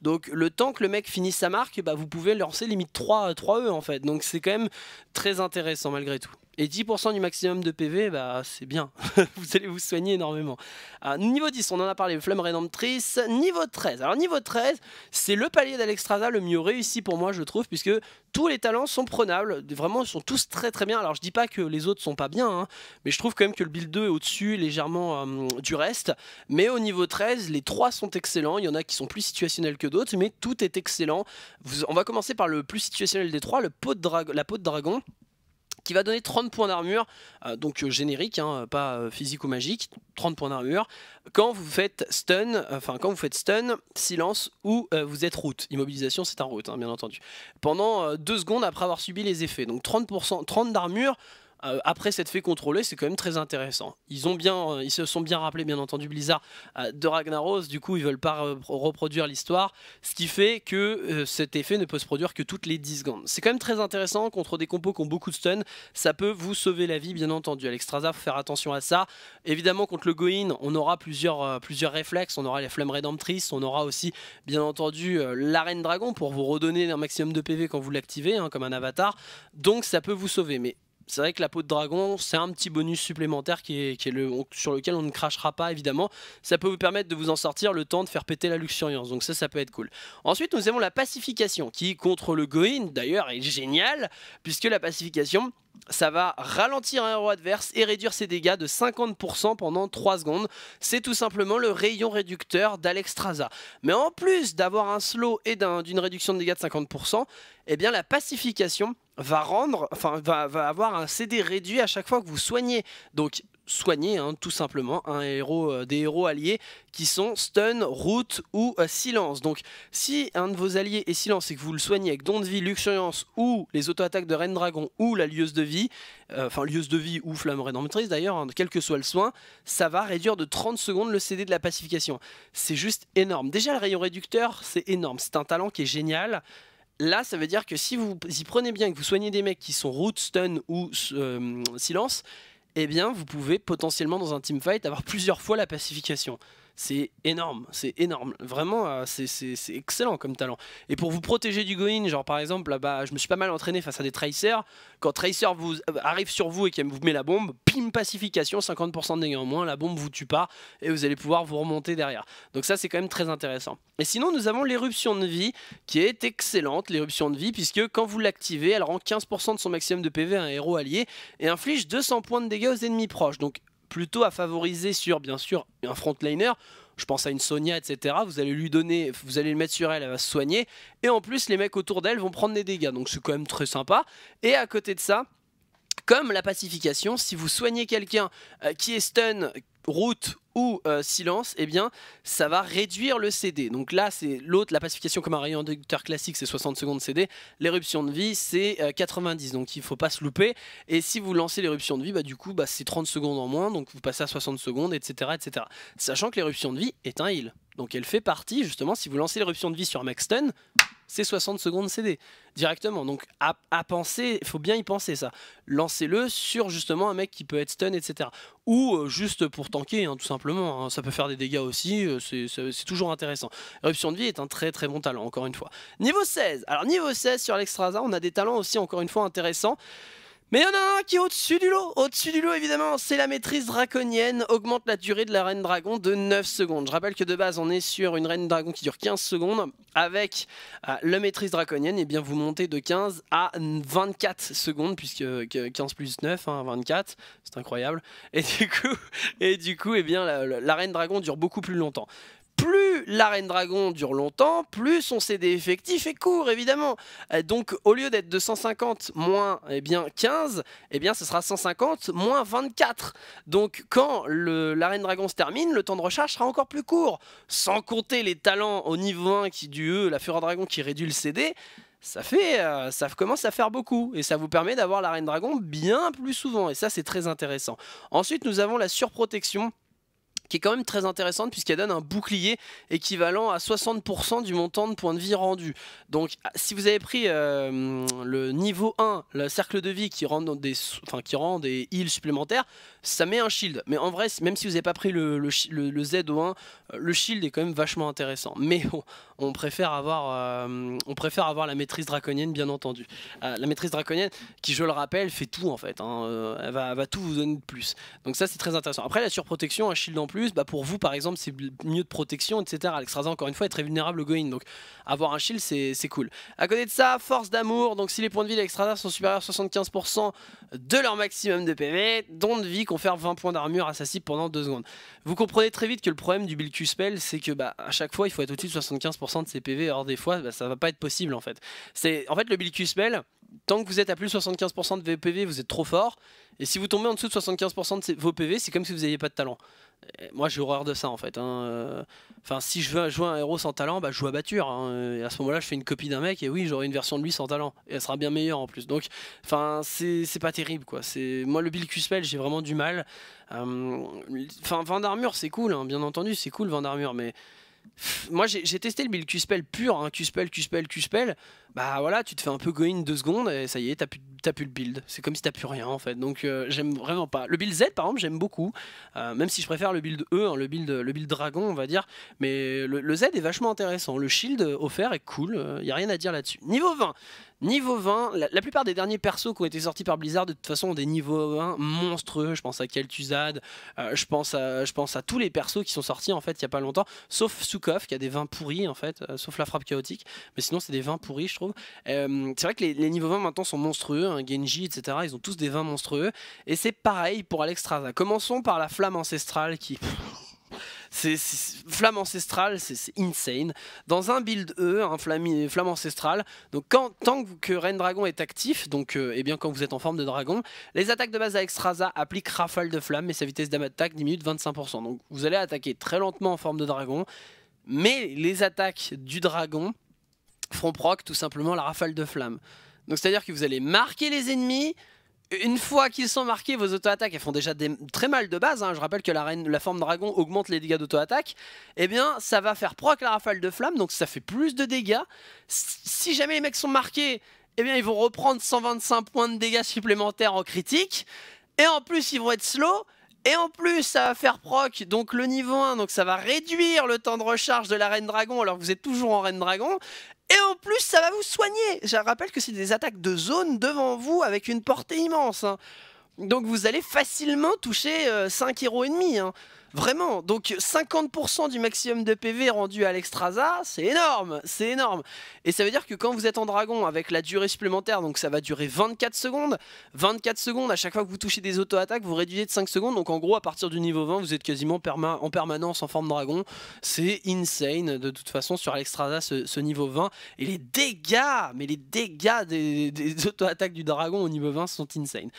[SPEAKER 1] Donc le temps que le mec finisse sa marque, bah, vous pouvez lancer limite 3, 3 euh, E en fait. Donc c'est quand même très intéressant malgré tout. Et 10% du maximum de PV, bah, c'est bien. vous allez vous soigner énormément. Ah, niveau 10, on en a parlé, Flamme Rédemptrice. Niveau 13. Alors niveau 13, c'est le palier d'Alexstrasza le mieux réussi pour moi, je trouve, puisque tous les talents sont prenables. Vraiment, ils sont tous très très bien. Alors je dis pas que les autres sont pas bien, hein, mais je trouve quand même que le build 2 est au-dessus légèrement euh, du reste. Mais au niveau 13, les trois sont excellents. Il y en a qui sont plus situationnels que d'autres, mais tout est excellent. on va commencer par le plus situationnel des trois, la peau de dragon qui va donner 30 points d'armure, euh, donc euh, générique, hein, pas euh, physique ou magique, 30 points d'armure, quand vous faites stun, enfin quand vous faites stun, silence ou vous êtes route. Immobilisation c'est un route, hein, bien entendu. Pendant 2 secondes après avoir subi les effets. Donc 30%, 30 d'armure, euh, après cette fait contrôler c'est quand même très intéressant. Ils, ont bien, euh, ils se sont bien rappelés, bien entendu, Blizzard euh, de Ragnaros, du coup, ils veulent pas reproduire l'histoire, ce qui fait que cet effet ne peut se produire que toutes les 10 secondes. C'est quand même très intéressant contre des compos qui ont beaucoup de stun, ça peut vous sauver la vie, bien entendu. Alexstrasza, faut faire attention à ça. Évidemment, contre le Goin, on aura plusieurs, réflexes, on aura les flammes rédemptrices, on aura aussi, bien entendu, l'arène dragon pour vous redonner un maximum de PV quand vous l'activez, hein, comme un avatar. Donc, ça peut vous sauver. Mais c'est vrai que la peau de dragon, c'est un petit bonus supplémentaire qui qui est le, sur lequel on ne crachera pas évidemment. Ça peut vous permettre de vous en sortir le temps de faire péter la luxuriance, donc ça, ça peut être cool. Ensuite, nous avons la pacification, qui contre le Goin d'ailleurs est géniale, puisque la pacification, ça va ralentir un héros adverse et réduire ses dégâts de 50% pendant 3 secondes. C'est tout simplement le rayon réducteur d'Alexstrasza. Mais en plus d'avoir un slow et d'une réduction de dégâts de 50%, eh bien la pacification va rendre, enfin va, avoir un CD réduit à chaque fois que vous soignez. Donc soignez hein, tout simplement un héros, euh, des héros alliés qui sont stun, root ou euh, silence. Donc si un de vos alliés est silence et que vous le soignez avec don de vie, luxuriance ou les auto-attaques de reine dragon ou la lieuse de vie, euh, enfin lieuse de vie ou flamme rédemptrice d'ailleurs, hein, quel que soit le soin, ça va réduire de 30 secondes le CD de la pacification. C'est juste énorme. Déjà le rayon réducteur, c'est énorme. C'est un talent qui est génial. Là, ça veut dire que si vous y prenez bien, que vous soignez des mecs qui sont root, stun ou euh, silence, eh bien, vous pouvez potentiellement dans un team fight avoir plusieurs fois la pacification. C'est énorme, c'est énorme. Vraiment, euh, c'est excellent comme talent. Et pour vous protéger du goin, genre par exemple, là-bas, je me suis pas mal entraîné face à des tracers. Quand tracer vous euh, arrive sur vous et qu'elle vous met la bombe, pim, pacification, 50% de dégâts en moins, la bombe vous tue pas et vous allez pouvoir vous remonter derrière. Donc ça, c'est quand même très intéressant. Et sinon, nous avons l'éruption de vie qui est excellente, l'éruption de vie, puisque quand vous l'activez, elle rend 15% de son maximum de PV à un héros allié et inflige 200 points de dégâts aux ennemis proches plutôt à favoriser sur, bien sûr, un frontliner. Je pense à une Sonia, etc. Vous allez lui donner, vous allez le mettre sur elle, elle va se soigner. Et en plus, les mecs autour d'elle vont prendre des dégâts. Donc c'est quand même très sympa. Et à côté de ça, comme la pacification, si vous soignez quelqu'un euh, qui est stun, route ou euh, silence, eh bien, ça va réduire le CD. Donc là, c'est l'autre, la pacification comme un rayon inducteur classique, c'est 60 secondes CD. L'éruption de vie, c'est 90, euh, donc il faut pas se louper. Et si vous lancez l'éruption de vie, bah, du coup, bah, c'est 30 secondes en moins, donc vous passez à 60 secondes, etc. etc. Sachant que l'éruption de vie est un heal. Donc elle fait partie, justement, si vous lancez l'éruption de vie sur un Maxton, c'est 60 secondes CD directement. Donc à, penser, il faut bien y penser ça. Lancez-le sur justement un mec qui peut être stun, etc. Ou euh, juste pour tanker, hein, tout simplement. Hein. Ça peut faire des dégâts aussi, euh, c'est toujours intéressant. Éruption de vie est un très très bon talent, encore une fois. Niveau 16, alors niveau 16 sur l'extraza on a des talents aussi, encore une fois, intéressants. Mais il y en a un qui est au-dessus du lot. Au-dessus du lot, évidemment, c'est la maîtrise draconienne. Augmente la durée de la reine dragon de 9 secondes. Je rappelle que de base, on est sur une reine dragon qui dure 15 secondes. Avec euh, la maîtrise draconienne, et eh bien, vous montez de 15 à 24 secondes, puisque 15 plus 9, 24, hein, c'est incroyable. Et du coup, et du coup eh bien, la reine dragon dure beaucoup plus longtemps plus l'arène dragon dure longtemps, plus son CD effectif est court, évidemment. Euh, donc, au lieu d'être de 150 moins eh bien, 15, eh bien, ce sera 150 moins 24. Donc, quand l'arène dragon se termine, le temps de recharge sera encore plus court. Sans compter les talents au niveau 1 qui, du E, la fureur dragon qui réduit le CD, ça fait, euh, ça commence à faire beaucoup et ça vous permet d'avoir l'arène dragon bien plus souvent et ça c'est très intéressant. Ensuite nous avons la surprotection qui est quand même très intéressante puisqu'elle donne un bouclier équivalent à 60% du montant de points de vie rendu. Donc ah, si vous avez pris euh, le niveau 1, le cercle de vie qui rend des, enfin, qui rend des heals supplémentaires, ça met un shield. Mais en vrai, même si vous n'avez pas pris le, le, le, Z1, euh, le shield est quand même vachement intéressant. Mais on, préfère, avoir, euh, on préfère avoir la maîtrise draconienne, bien entendu. la maîtrise draconienne qui, je le rappelle, fait tout en fait. Hein, elle, va, tout vous donner de plus. Donc ça, c'est très intéressant. Après, la surprotection, un shield en plus, bah, pour vous par exemple, c'est mieux de protection, etc. Alexstrasza, encore une fois, est très vulnérable au Goin, donc avoir un shield, c'est cool. À côté de ça, force d'amour, donc si les points de vie d'Alexstrasza sont supérieurs à 75% de leur maximum de PV, don de vie confère 20 points d'armure à sa cible pendant 2 secondes. Vous comprenez très vite que le problème du build Q-Spell, c'est que bah, à chaque fois, il faut être au-dessus de 75% de ses PV, or des fois, bah, ça va pas être possible en fait. En fait, le build Q-Spell, tant que vous êtes à plus de 75% de vos PV, vous êtes trop fort. Et si vous tombez en dessous de 75% de vos PV, c'est comme si vous n'aviez pas de talent. Euh, moi j'ai horreur de ça en fait. Hein, euh. Enfin, si je veux jouer un héros sans talent, bah, je joue à Bature hein, euh, Et à ce moment-là, je fais une copie d'un mec et oui, j'aurai une version de lui sans talent. Et elle sera bien meilleure en plus. Donc, enfin, c'est pas terrible quoi. Moi, le Bill Cuspel, j'ai vraiment du mal. Enfin, euh, Vendarmure, c'est cool, hein, bien entendu, c'est cool d'armure mais. Moi j'ai testé le build Cuspel pur, hein, Cuspel, Cuspel, Cuspel bah voilà, tu te fais un peu go in deux secondes et ça y est, t'as plus, le build. C'est comme si t'as plus rien en fait. Donc euh, j'aime vraiment pas. Le build Z par exemple, j'aime beaucoup, euh, même si je préfère le build E, hein, le, build, le build dragon on va dire. Mais le, Z est vachement intéressant. Le shield offert est cool, il euh, y a rien à dire là-dessus. Niveau 20, Niveau 20, la, plupart des derniers persos qui ont été sortis par Blizzard de toute façon ont des niveaux 20 monstrueux. Je pense à Kel'Thuzad, je, pense à, je pense à tous les persos qui sont sortis en fait il n'y a pas longtemps, sauf Sukov qui a des vins pourris en fait, sauf la frappe chaotique. Mais sinon c'est des 20 pourris, je euh, c'est vrai que les, niveaux 20 maintenant sont monstrueux, hein, Genji, etc. Ils ont tous des 20 monstrueux. Et c'est pareil pour Alexstrasza. Commençons par la flamme ancestrale qui... C'est flamme ancestrale, c'est insane. Dans un build E, flamme, ancestrale, donc quand, tant que Reine Dragon est actif, donc euh, eh bien quand vous êtes en forme de dragon, les attaques de base d'Alexstrasza appliquent rafale de flamme et sa vitesse d'attaque diminue de 25%. Donc vous allez attaquer très lentement en forme de dragon, mais les attaques du dragon front proc tout simplement la rafale de flammes. Donc c'est-à-dire que vous allez marquer les ennemis, une fois qu'ils sont marqués, vos auto-attaques, elles font déjà très mal de base. Hein. Je rappelle que la, reine, la forme dragon augmente les dégâts d'auto-attaque. Eh bien, ça va faire proc la rafale de flamme, donc ça fait plus de dégâts. Si jamais les mecs sont marqués, eh bien, ils vont reprendre 125 points de dégâts supplémentaires en critique. Et en plus, ils vont être slow. Et en plus, ça va faire proc, donc le niveau 1, donc ça va réduire le temps de recharge de la Reine Dragon alors que vous êtes toujours en Reine Dragon. Et en plus, ça va vous soigner. Je rappelle que c'est des attaques de zone devant vous avec une portée immense. Hein. Donc vous allez facilement toucher 5 euh, héros ennemis. Hein. Vraiment, donc 50% du maximum de PV rendu à l'extrasa, c'est énorme, c'est énorme. Et ça veut dire que quand vous êtes en dragon avec la durée supplémentaire, donc ça va durer 24 secondes, 24 secondes à chaque fois que vous touchez des auto-attaques, vous réduisez de 5 secondes, donc en gros à partir du niveau 20, vous êtes quasiment en permanence en forme dragon. C'est insane de toute façon sur l'extraza ce, niveau 20. Et les dégâts, mais les dégâts des, des auto-attaques du dragon au niveau 20 sont insane.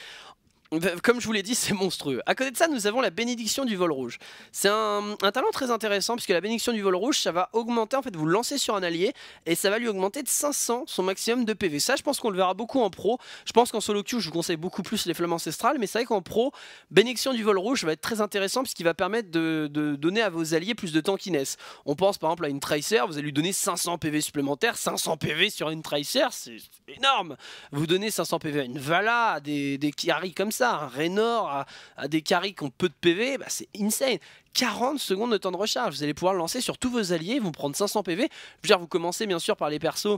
[SPEAKER 1] Comme je vous l'ai dit, c'est monstrueux. À côté de ça, nous avons la bénédiction du vol rouge. C'est un, talent très intéressant puisque la bénédiction du vol rouge, ça va augmenter, en fait, vous lancez sur un allié et ça va lui augmenter de 500 son maximum de PV. Ça, je pense qu'on le verra beaucoup en pro. Je pense qu'en solo queue, je vous conseille beaucoup plus les flammes ancestrales, mais c'est vrai qu'en pro, bénédiction du vol rouge va être très intéressant puisqu'il va permettre de, donner à vos alliés plus de temps naissent On pense par exemple à une Tracer, vous allez lui donner 500 PV supplémentaires, 500 PV sur une Tracer, c'est énorme Vous donnez 500 PV à une Vala, des, des comme ça, un Raynor à, des carries qui ont peu de PV, bah, c'est insane. 40 secondes de temps de recharge, vous allez pouvoir le lancer sur tous vos alliés, vous prendre 500 PV. Je vous commencez bien sûr par les persos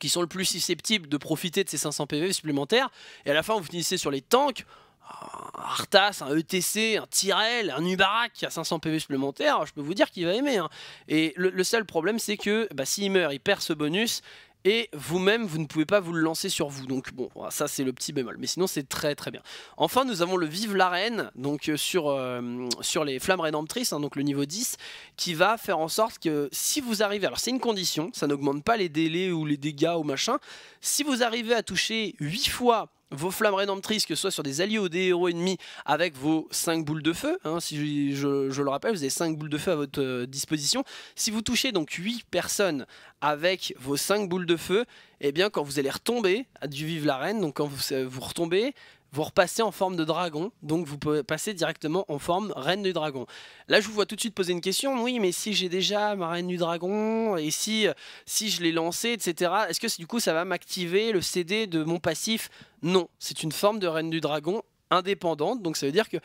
[SPEAKER 1] qui sont le plus susceptibles de profiter de ces 500 PV supplémentaires, et à la fin vous finissez sur les tanks, un Arthas, un ETC, un Tyrell, un Ubarak qui a 500 PV supplémentaires, je peux vous dire qu'il va aimer. Hein. Et le, seul problème, c'est que bah, s'il meurt, il perd ce bonus et vous-même, vous ne pouvez pas vous le lancer sur vous. Donc bon, ça c'est le petit bémol, mais sinon c'est très très bien. Enfin, nous avons le Vive l'arène, donc euh, sur, euh, sur les flammes rédemptrices, hein, donc le niveau 10, qui va faire en sorte que si vous arrivez, alors c'est une condition, ça n'augmente pas les délais ou les dégâts ou machin, si vous arrivez à toucher 8 fois vos flammes rédemptrices, que ce soit sur des alliés ou des héros ennemis, avec vos 5 boules de feu. Hein, si je, le rappelle, vous avez 5 boules de feu à votre euh, disposition. Si vous touchez donc 8 personnes avec vos 5 boules de feu, et eh bien quand vous allez retomber à du vive la reine, donc quand vous, vous retombez, vous repassez en forme de dragon, donc vous passez directement en forme reine du dragon. Là, je vous vois tout de suite poser une question, oui, mais si j'ai déjà ma reine du dragon, et si, si je l'ai lancée, etc., est-ce que du coup ça va m'activer le CD de mon passif non, c'est une forme de Reine du Dragon indépendante, donc ça veut dire que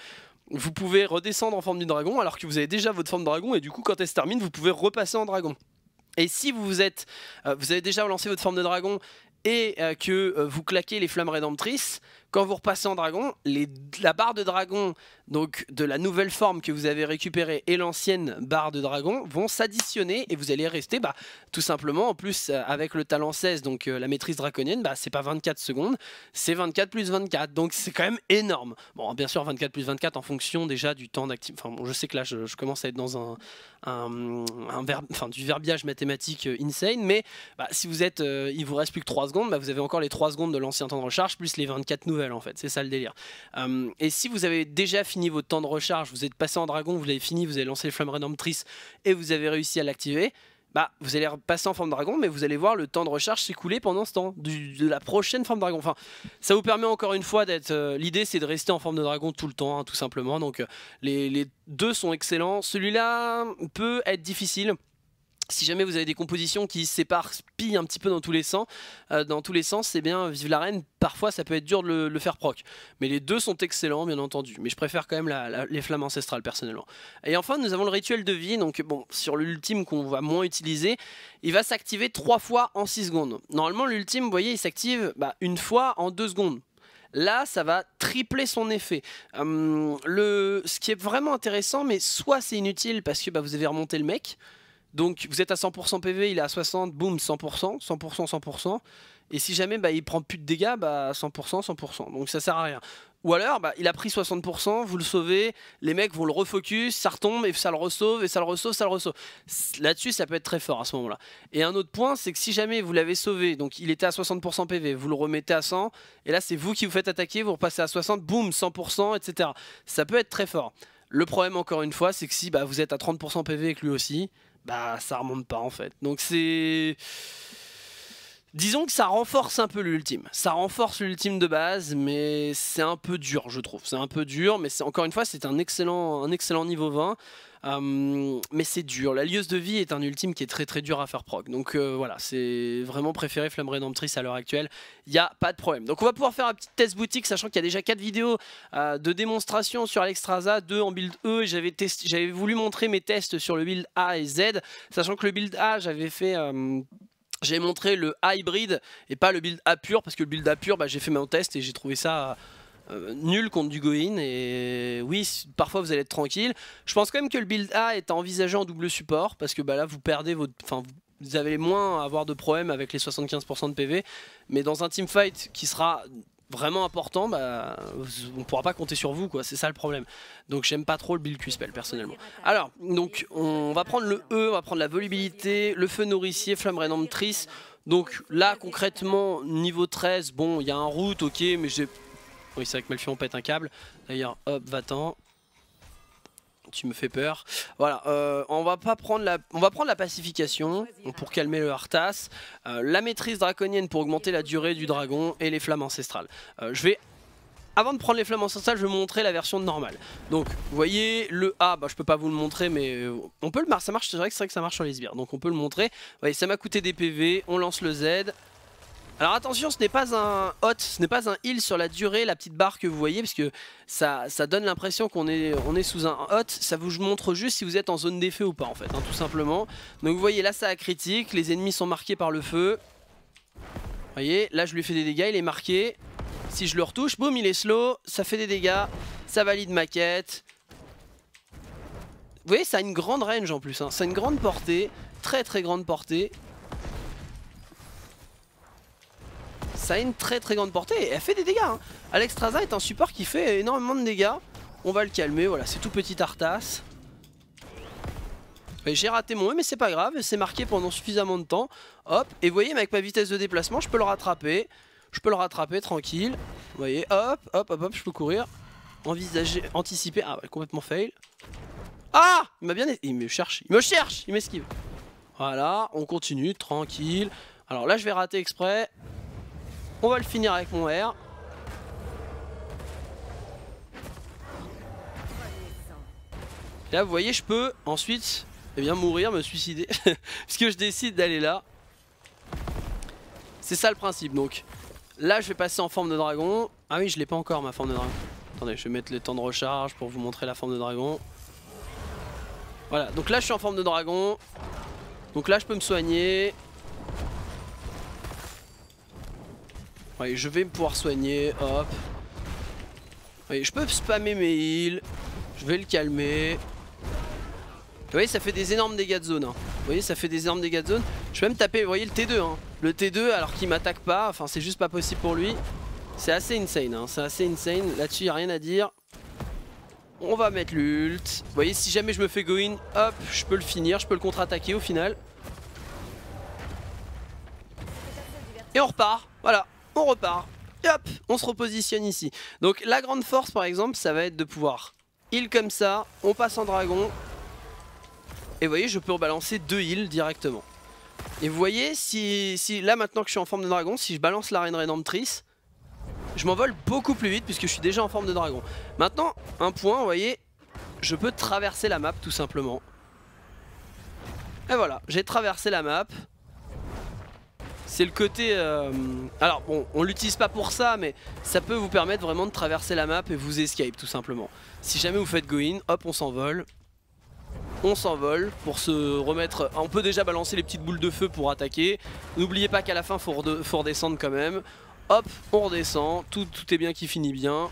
[SPEAKER 1] vous pouvez redescendre en forme du dragon alors que vous avez déjà votre forme de dragon et du coup quand elle se termine vous pouvez repasser en dragon. Et si vous êtes, euh, vous avez déjà relancé votre forme de dragon et euh, que euh, vous claquez les flammes rédemptrices, quand vous repassez en dragon, les, la barre de dragon, donc de la nouvelle forme que vous avez récupérée et l'ancienne barre de dragon vont s'additionner et vous allez rester bah, tout simplement, en plus euh, avec le talent 16, donc euh, la maîtrise draconienne, bah, c'est pas 24 secondes, c'est 24 plus 24, donc c'est quand même énorme. Bon, bien sûr, 24 plus 24 en fonction déjà du temps d'activité. Enfin, bon, je sais que là, je, commence à être dans un, verbe, enfin, du verbiage mathématique euh, insane, mais bah, si vous êtes, il vous reste plus que 3 secondes, bah, vous avez encore les 3 secondes de l'ancien temps de recharge, plus les 24 nouvelles en fait, c'est ça le délire. Euh, et si vous avez déjà fini votre temps de recharge, vous êtes passé en dragon, vous l'avez fini, vous avez lancé les flammes rédemptrices et vous avez réussi à l'activer, bah, vous allez repasser en forme dragon, mais vous allez voir le temps de recharge s'écouler pendant ce temps, de la prochaine forme dragon. Enfin, ça vous permet encore une fois d'être. Euh, l'idée, c'est de rester en forme de dragon tout le temps, hein, tout simplement. Donc, euh, les, les, deux sont excellents. Celui-là peut être difficile si jamais vous avez des compositions qui s'éparpillent un petit peu dans tous les sens, euh, dans tous les sens, c'est eh bien, Vive la Reine, parfois ça peut être dur de le, faire proc. Mais les deux sont excellents, bien entendu. Mais je préfère quand même les flammes ancestrales, personnellement. Et enfin, nous avons le rituel de vie. Donc, bon, sur l'ultime qu'on va moins utiliser, il va s'activer trois fois en six secondes. Normalement, l'ultime, vous voyez, il s'active bah, une fois en deux secondes. Là, ça va tripler son effet. Hum, ce qui est vraiment intéressant, mais soit c'est inutile parce que bah, vous avez remonté le mec, donc vous êtes à 100% PV, il est à 60, boum, 100%, 100%, 100%. Et si jamais bah, il prend plus de dégâts, 100%, bah, 100%. Donc ça sert à rien. Ou alors, bah, il a pris 60%, vous le sauvez, les mecs vont le refocus, ça retombe, et ça le ressauve, et ça le ressauve, ça le ressauve. Là-dessus, ça peut être très fort à ce moment-là. Et un autre point, c'est que si jamais vous l'avez sauvé, donc il était à 60% PV, vous le remettez à 100, et là c'est vous qui vous faites attaquer, vous repassez à 60, boum, 100%, etc. Ça peut être très fort. Le problème, encore une fois, c'est que si vous êtes à 30% PV avec lui aussi, bah ça remonte pas en fait. Donc c'est... Disons que ça renforce un peu l'ultime. Ça renforce l'ultime de base, mais c'est un peu dur, je trouve. C'est un peu dur, mais encore une fois, c'est un excellent, un excellent niveau 20. Hum, mais c'est dur. La lieuse de vie est un ultime qui est très très dur à faire proc. Donc euh, voilà, c'est vraiment préféré Flamme Rédemptrice à l'heure actuelle. Il n'y a pas de problème. Donc on va pouvoir faire un petit test boutique, sachant qu'il y a déjà 4 vidéos euh, de démonstration sur Alexstrasza, 2 en build E. J'avais j'avais voulu montrer mes tests sur le build A et Z, sachant que le build A, j'avais fait... Hum, j'ai montré le hybride et pas le build A pur parce que le build A pur, bah, j'ai fait mon test et j'ai trouvé ça euh, nul contre du Goin et oui parfois vous allez être tranquille je pense quand même que le build A est à envisager en double support parce que bah là vous perdez votre enfin vous avez moins à avoir de problèmes avec les 75% de PV mais dans un teamfight qui sera vraiment important bah on ne pourra pas compter sur vous quoi c'est ça le problème donc j'aime pas trop le build Q-Spell personnellement alors donc on va prendre le E on va prendre la volubilité le feu nourricier flamme rénomptrice donc là concrètement niveau 13 bon il y a un route ok mais j'ai oui, c'est vrai que pète un câble. D'ailleurs, hop, va-t'en. Tu me fais peur. Voilà, euh, on va pas prendre la, on va prendre la pacification pour calmer le Arthas, euh, la maîtrise draconienne pour augmenter la durée du dragon et les flammes ancestrales. Euh, je vais avant de prendre les flammes ancestrales, je vais montrer la version normale. Donc, vous voyez, le A, ah, bah, je peux pas vous le montrer, mais on peut le Ça marche, c'est vrai, que ça marche sur les sbires. Donc, on peut le montrer. Vous voyez, ça m'a coûté des PV. On lance le Z. Alors attention, ce n'est pas un hot, ce n'est pas un heal sur la durée, la petite barre que vous voyez, parce que ça, donne l'impression qu'on est, sous un hot. Ça vous montre juste si vous êtes en zone d'effet ou pas, en fait, hein, tout simplement. Donc vous voyez, là, ça a critique, les ennemis sont marqués par le feu. Vous voyez, là, je lui fais des dégâts, il est marqué. Si je le retouche, boum, il est slow, ça fait des dégâts, ça valide ma quête. Vous voyez, ça a une grande range en plus, hein. ça a une grande portée, très très grande portée. ça a une très très grande portée et elle fait des dégâts. Hein. Alex est un support qui fait énormément de dégâts. On va le calmer, voilà, c'est tout petit Arthas. J'ai raté mon E mais c'est pas grave, c'est marqué pendant suffisamment de temps. Hop, et vous voyez, avec ma vitesse de déplacement, je peux le rattraper. Je peux le rattraper tranquille. Vous voyez, hop, hop, hop, hop, je peux courir. Envisager, anticiper. Ah, complètement fail. Ah Il m'a bien. Il me cherche, il me cherche, il m'esquive. Voilà, on continue, tranquille. Alors là, je vais rater exprès. On va le finir avec mon R. Là, vous voyez, je peux ensuite eh bien, mourir, me suicider. puisque je décide d'aller là. C'est ça le principe, donc. Là, je vais passer en forme de dragon. Ah oui, je l'ai pas encore, ma forme de dragon. Attendez, je vais mettre le temps de recharge pour vous montrer la forme de dragon. Voilà, donc là, je suis en forme de dragon. Donc là, je peux me soigner. je vais me pouvoir soigner, hop. je peux spammer mes heals. Je vais le calmer. Vous voyez, ça fait des énormes dégâts de zone. Hein. Vous voyez, ça fait des énormes dégâts de zone. Je vais même taper, vous voyez, le T2. Hein. Le T2, alors qu'il m'attaque pas. Enfin, c'est juste pas possible pour lui. C'est assez insane. Hein. C'est assez insane. Là-dessus, il a rien à dire. On va mettre l'ult. Vous voyez, si jamais je me fais go in, hop, je peux le finir. Je peux le contre-attaquer au final. Et on repart. Voilà on repart. hop, on se repositionne ici. Donc la grande force par exemple, ça va être de pouvoir heal comme ça, on passe en dragon. Et vous voyez, je peux balancer deux heals directement. Et vous voyez, si, si, là maintenant que je suis en forme de dragon, si je balance la reine rédemptrice, je m'envole beaucoup plus vite puisque je suis déjà en forme de dragon. Maintenant, un point, vous voyez, je peux traverser la map tout simplement. Et voilà, j'ai traversé la map c'est le côté... Euh, alors bon, on l'utilise pas pour ça, mais ça peut vous permettre vraiment de traverser la map et vous escape tout simplement. Si jamais vous faites go-in, hop, on s'envole. On s'envole pour se remettre... On peut déjà balancer les petites boules de feu pour attaquer. N'oubliez pas qu'à la fin, faut, faut redescendre quand même. Hop, on redescend. Tout, tout est bien qui finit bien.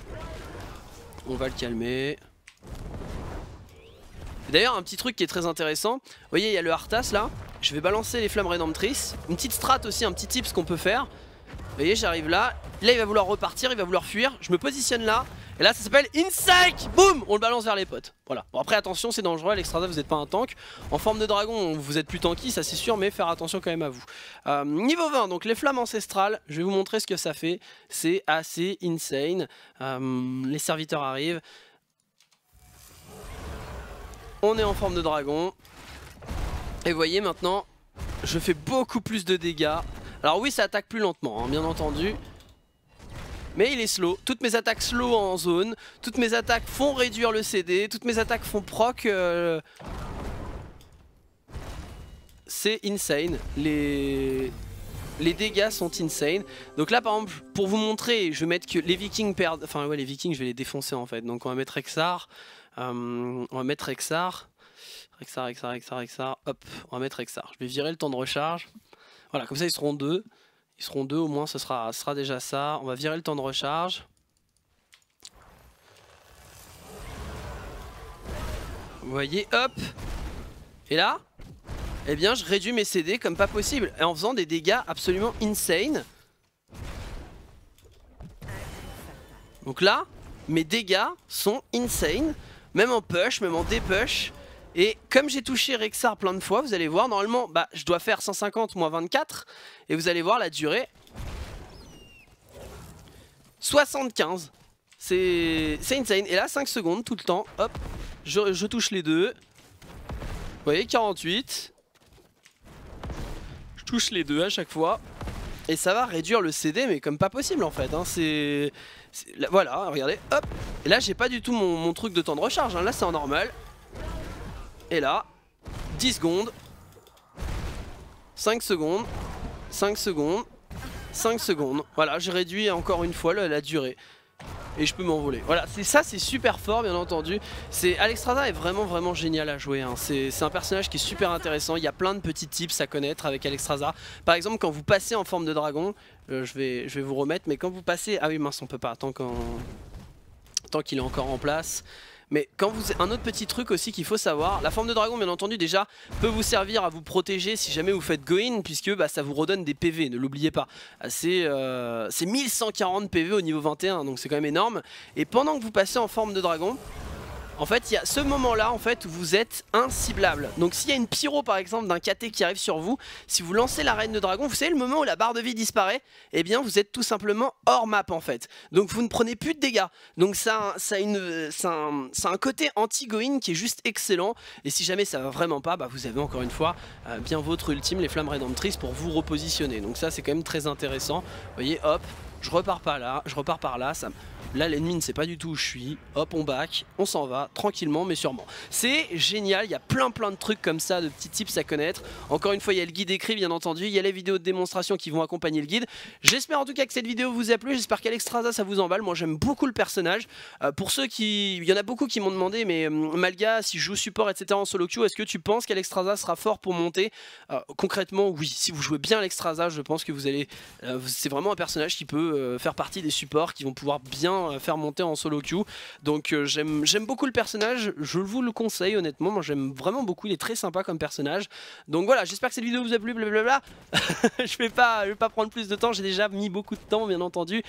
[SPEAKER 1] On va le calmer. D'ailleurs, un petit truc qui est très intéressant, vous voyez, il y a le Arthas là, je vais balancer les flammes rédemptrices, une petite strat aussi, un petit ce qu'on peut faire. Vous voyez, j'arrive là, là il va vouloir repartir, il va vouloir fuir, je me positionne là, et là ça s'appelle Insec Boum On le balance vers les potes. Voilà. Bon après attention c'est dangereux, l'extrada vous n'êtes pas un tank. En forme de dragon vous êtes plus tanky, ça c'est sûr, mais faire attention quand même à vous. Euh, niveau 20, donc les flammes ancestrales, je vais vous montrer ce que ça fait. C'est assez insane. Euh, les serviteurs arrivent. On est en forme de dragon. Et voyez maintenant, je fais beaucoup plus de dégâts. Alors oui, ça attaque plus lentement, hein, bien entendu. Mais il est slow. Toutes mes attaques slow en zone. Toutes mes attaques font réduire le CD. Toutes mes attaques font proc. Euh, c'est insane. Les... Les dégâts sont insane. Donc là, par exemple, pour vous montrer, je vais mettre que les vikings perdent... Enfin ouais, les vikings, je vais les défoncer en fait. Donc on va mettre Rexar. Euh, on va mettre Rexar. Rexar, Rexar, Rexar, Rexar. Hop, on va mettre Rexar. Je vais virer le temps de recharge. Voilà, comme ça ils seront deux. Ils seront deux au moins, ce sera, sera déjà ça. On va virer le temps de recharge. Vous voyez, hop Et là, eh bien je réduis mes CD comme pas possible. Et en faisant des dégâts absolument insane. Donc là, mes dégâts sont insane même en push, même en dépush. Et comme j'ai touché Rexar plein de fois, vous allez voir, normalement, bah, je dois faire 150 moins 24. Et vous allez voir la durée. 75. C'est insane. Et là, 5 secondes tout le temps. Hop, je, touche les deux. Vous voyez, 48. Je touche les deux à chaque fois. Et ça va réduire le CD, mais comme pas possible en fait. Hein. C'est... Voilà, regardez, hop là j'ai pas du tout mon, truc de temps de recharge, hein. là c'est en normal Et là, 10 secondes 5 secondes 5 secondes 5 secondes, voilà j'ai réduit encore une fois la, durée et je peux m'envoler. Voilà, c'est ça, c'est super fort, bien entendu. C'est est vraiment vraiment génial à jouer. Hein. C'est un personnage qui est super intéressant. Il y a plein de petits tips à connaître avec Alexstrasza Par exemple, quand vous passez en forme de dragon, euh, je, vais, je vais vous remettre, mais quand vous passez... Ah oui, mince, on peut pas, tant qu'il est encore en place. Mais quand vous... un autre petit truc aussi qu'il faut savoir, la forme de dragon bien entendu déjà peut vous servir à vous protéger si jamais vous faites go-in puisque bah, ça vous redonne des PV, ne l'oubliez pas. Ah, c'est 1140 euh, PV au niveau 21 donc c'est quand même énorme. Et pendant que vous passez en forme de dragon, en fait, il y a ce moment-là en fait où vous êtes inciblable. Donc s'il y a une pyro par exemple d'un KT qui arrive sur vous, si vous lancez la reine de dragon, vous savez le moment où la barre de vie disparaît, eh bien vous êtes tout simplement hors map en fait. Donc vous ne prenez plus de dégâts. Donc ça, ça a, une, un, côté anti-going qui est juste excellent. Et si jamais ça va vraiment pas, bah, vous avez encore une fois euh, bien votre ultime, les flammes rédemptrices pour vous repositionner. Donc ça c'est quand même très intéressant. Vous voyez, hop, je repars par là, je repars par là, Là l'ennemi ne sait pas du tout où je suis, hop on back, on s'en va, tranquillement mais sûrement. C'est génial, il y a plein plein de trucs comme ça, de petits tips à connaître. Encore une fois il y a le guide écrit bien entendu, il y a les vidéos de démonstration qui vont accompagner le guide. J'espère en tout cas que cette vidéo vous a plu, j'espère qu'Alexstrasza ça vous emballe, moi j'aime beaucoup le personnage. Euh, pour ceux qui... il y en a beaucoup qui m'ont demandé mais hum, Malga si je joue support etc en solo queue, est-ce que tu penses qu'Alexstrasza sera fort pour monter euh, Concrètement oui, si vous jouez bien Alexstrasza je pense que vous allez... Euh, c'est vraiment un personnage qui peut euh, faire partie des supports qui vont pouvoir bien euh, faire monter en solo queue. Donc euh, j'aime beaucoup le personnage, je vous le conseille honnêtement, moi j'aime vraiment beaucoup, il est très sympa comme personnage. Donc voilà, j'espère que cette vidéo vous a plu, blablabla. je vais pas, je vais pas prendre plus de temps, j'ai déjà mis beaucoup de temps bien entendu.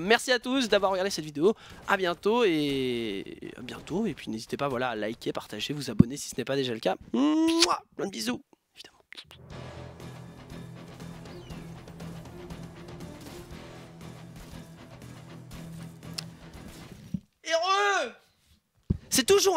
[SPEAKER 1] merci à tous d'avoir regardé cette vidéo, à bientôt et à bientôt. Et puis n'hésitez pas voilà, à liker, partager, vous abonner si ce n'est pas déjà le cas. plein de bisous évidemment. Heureux C'est toujours un...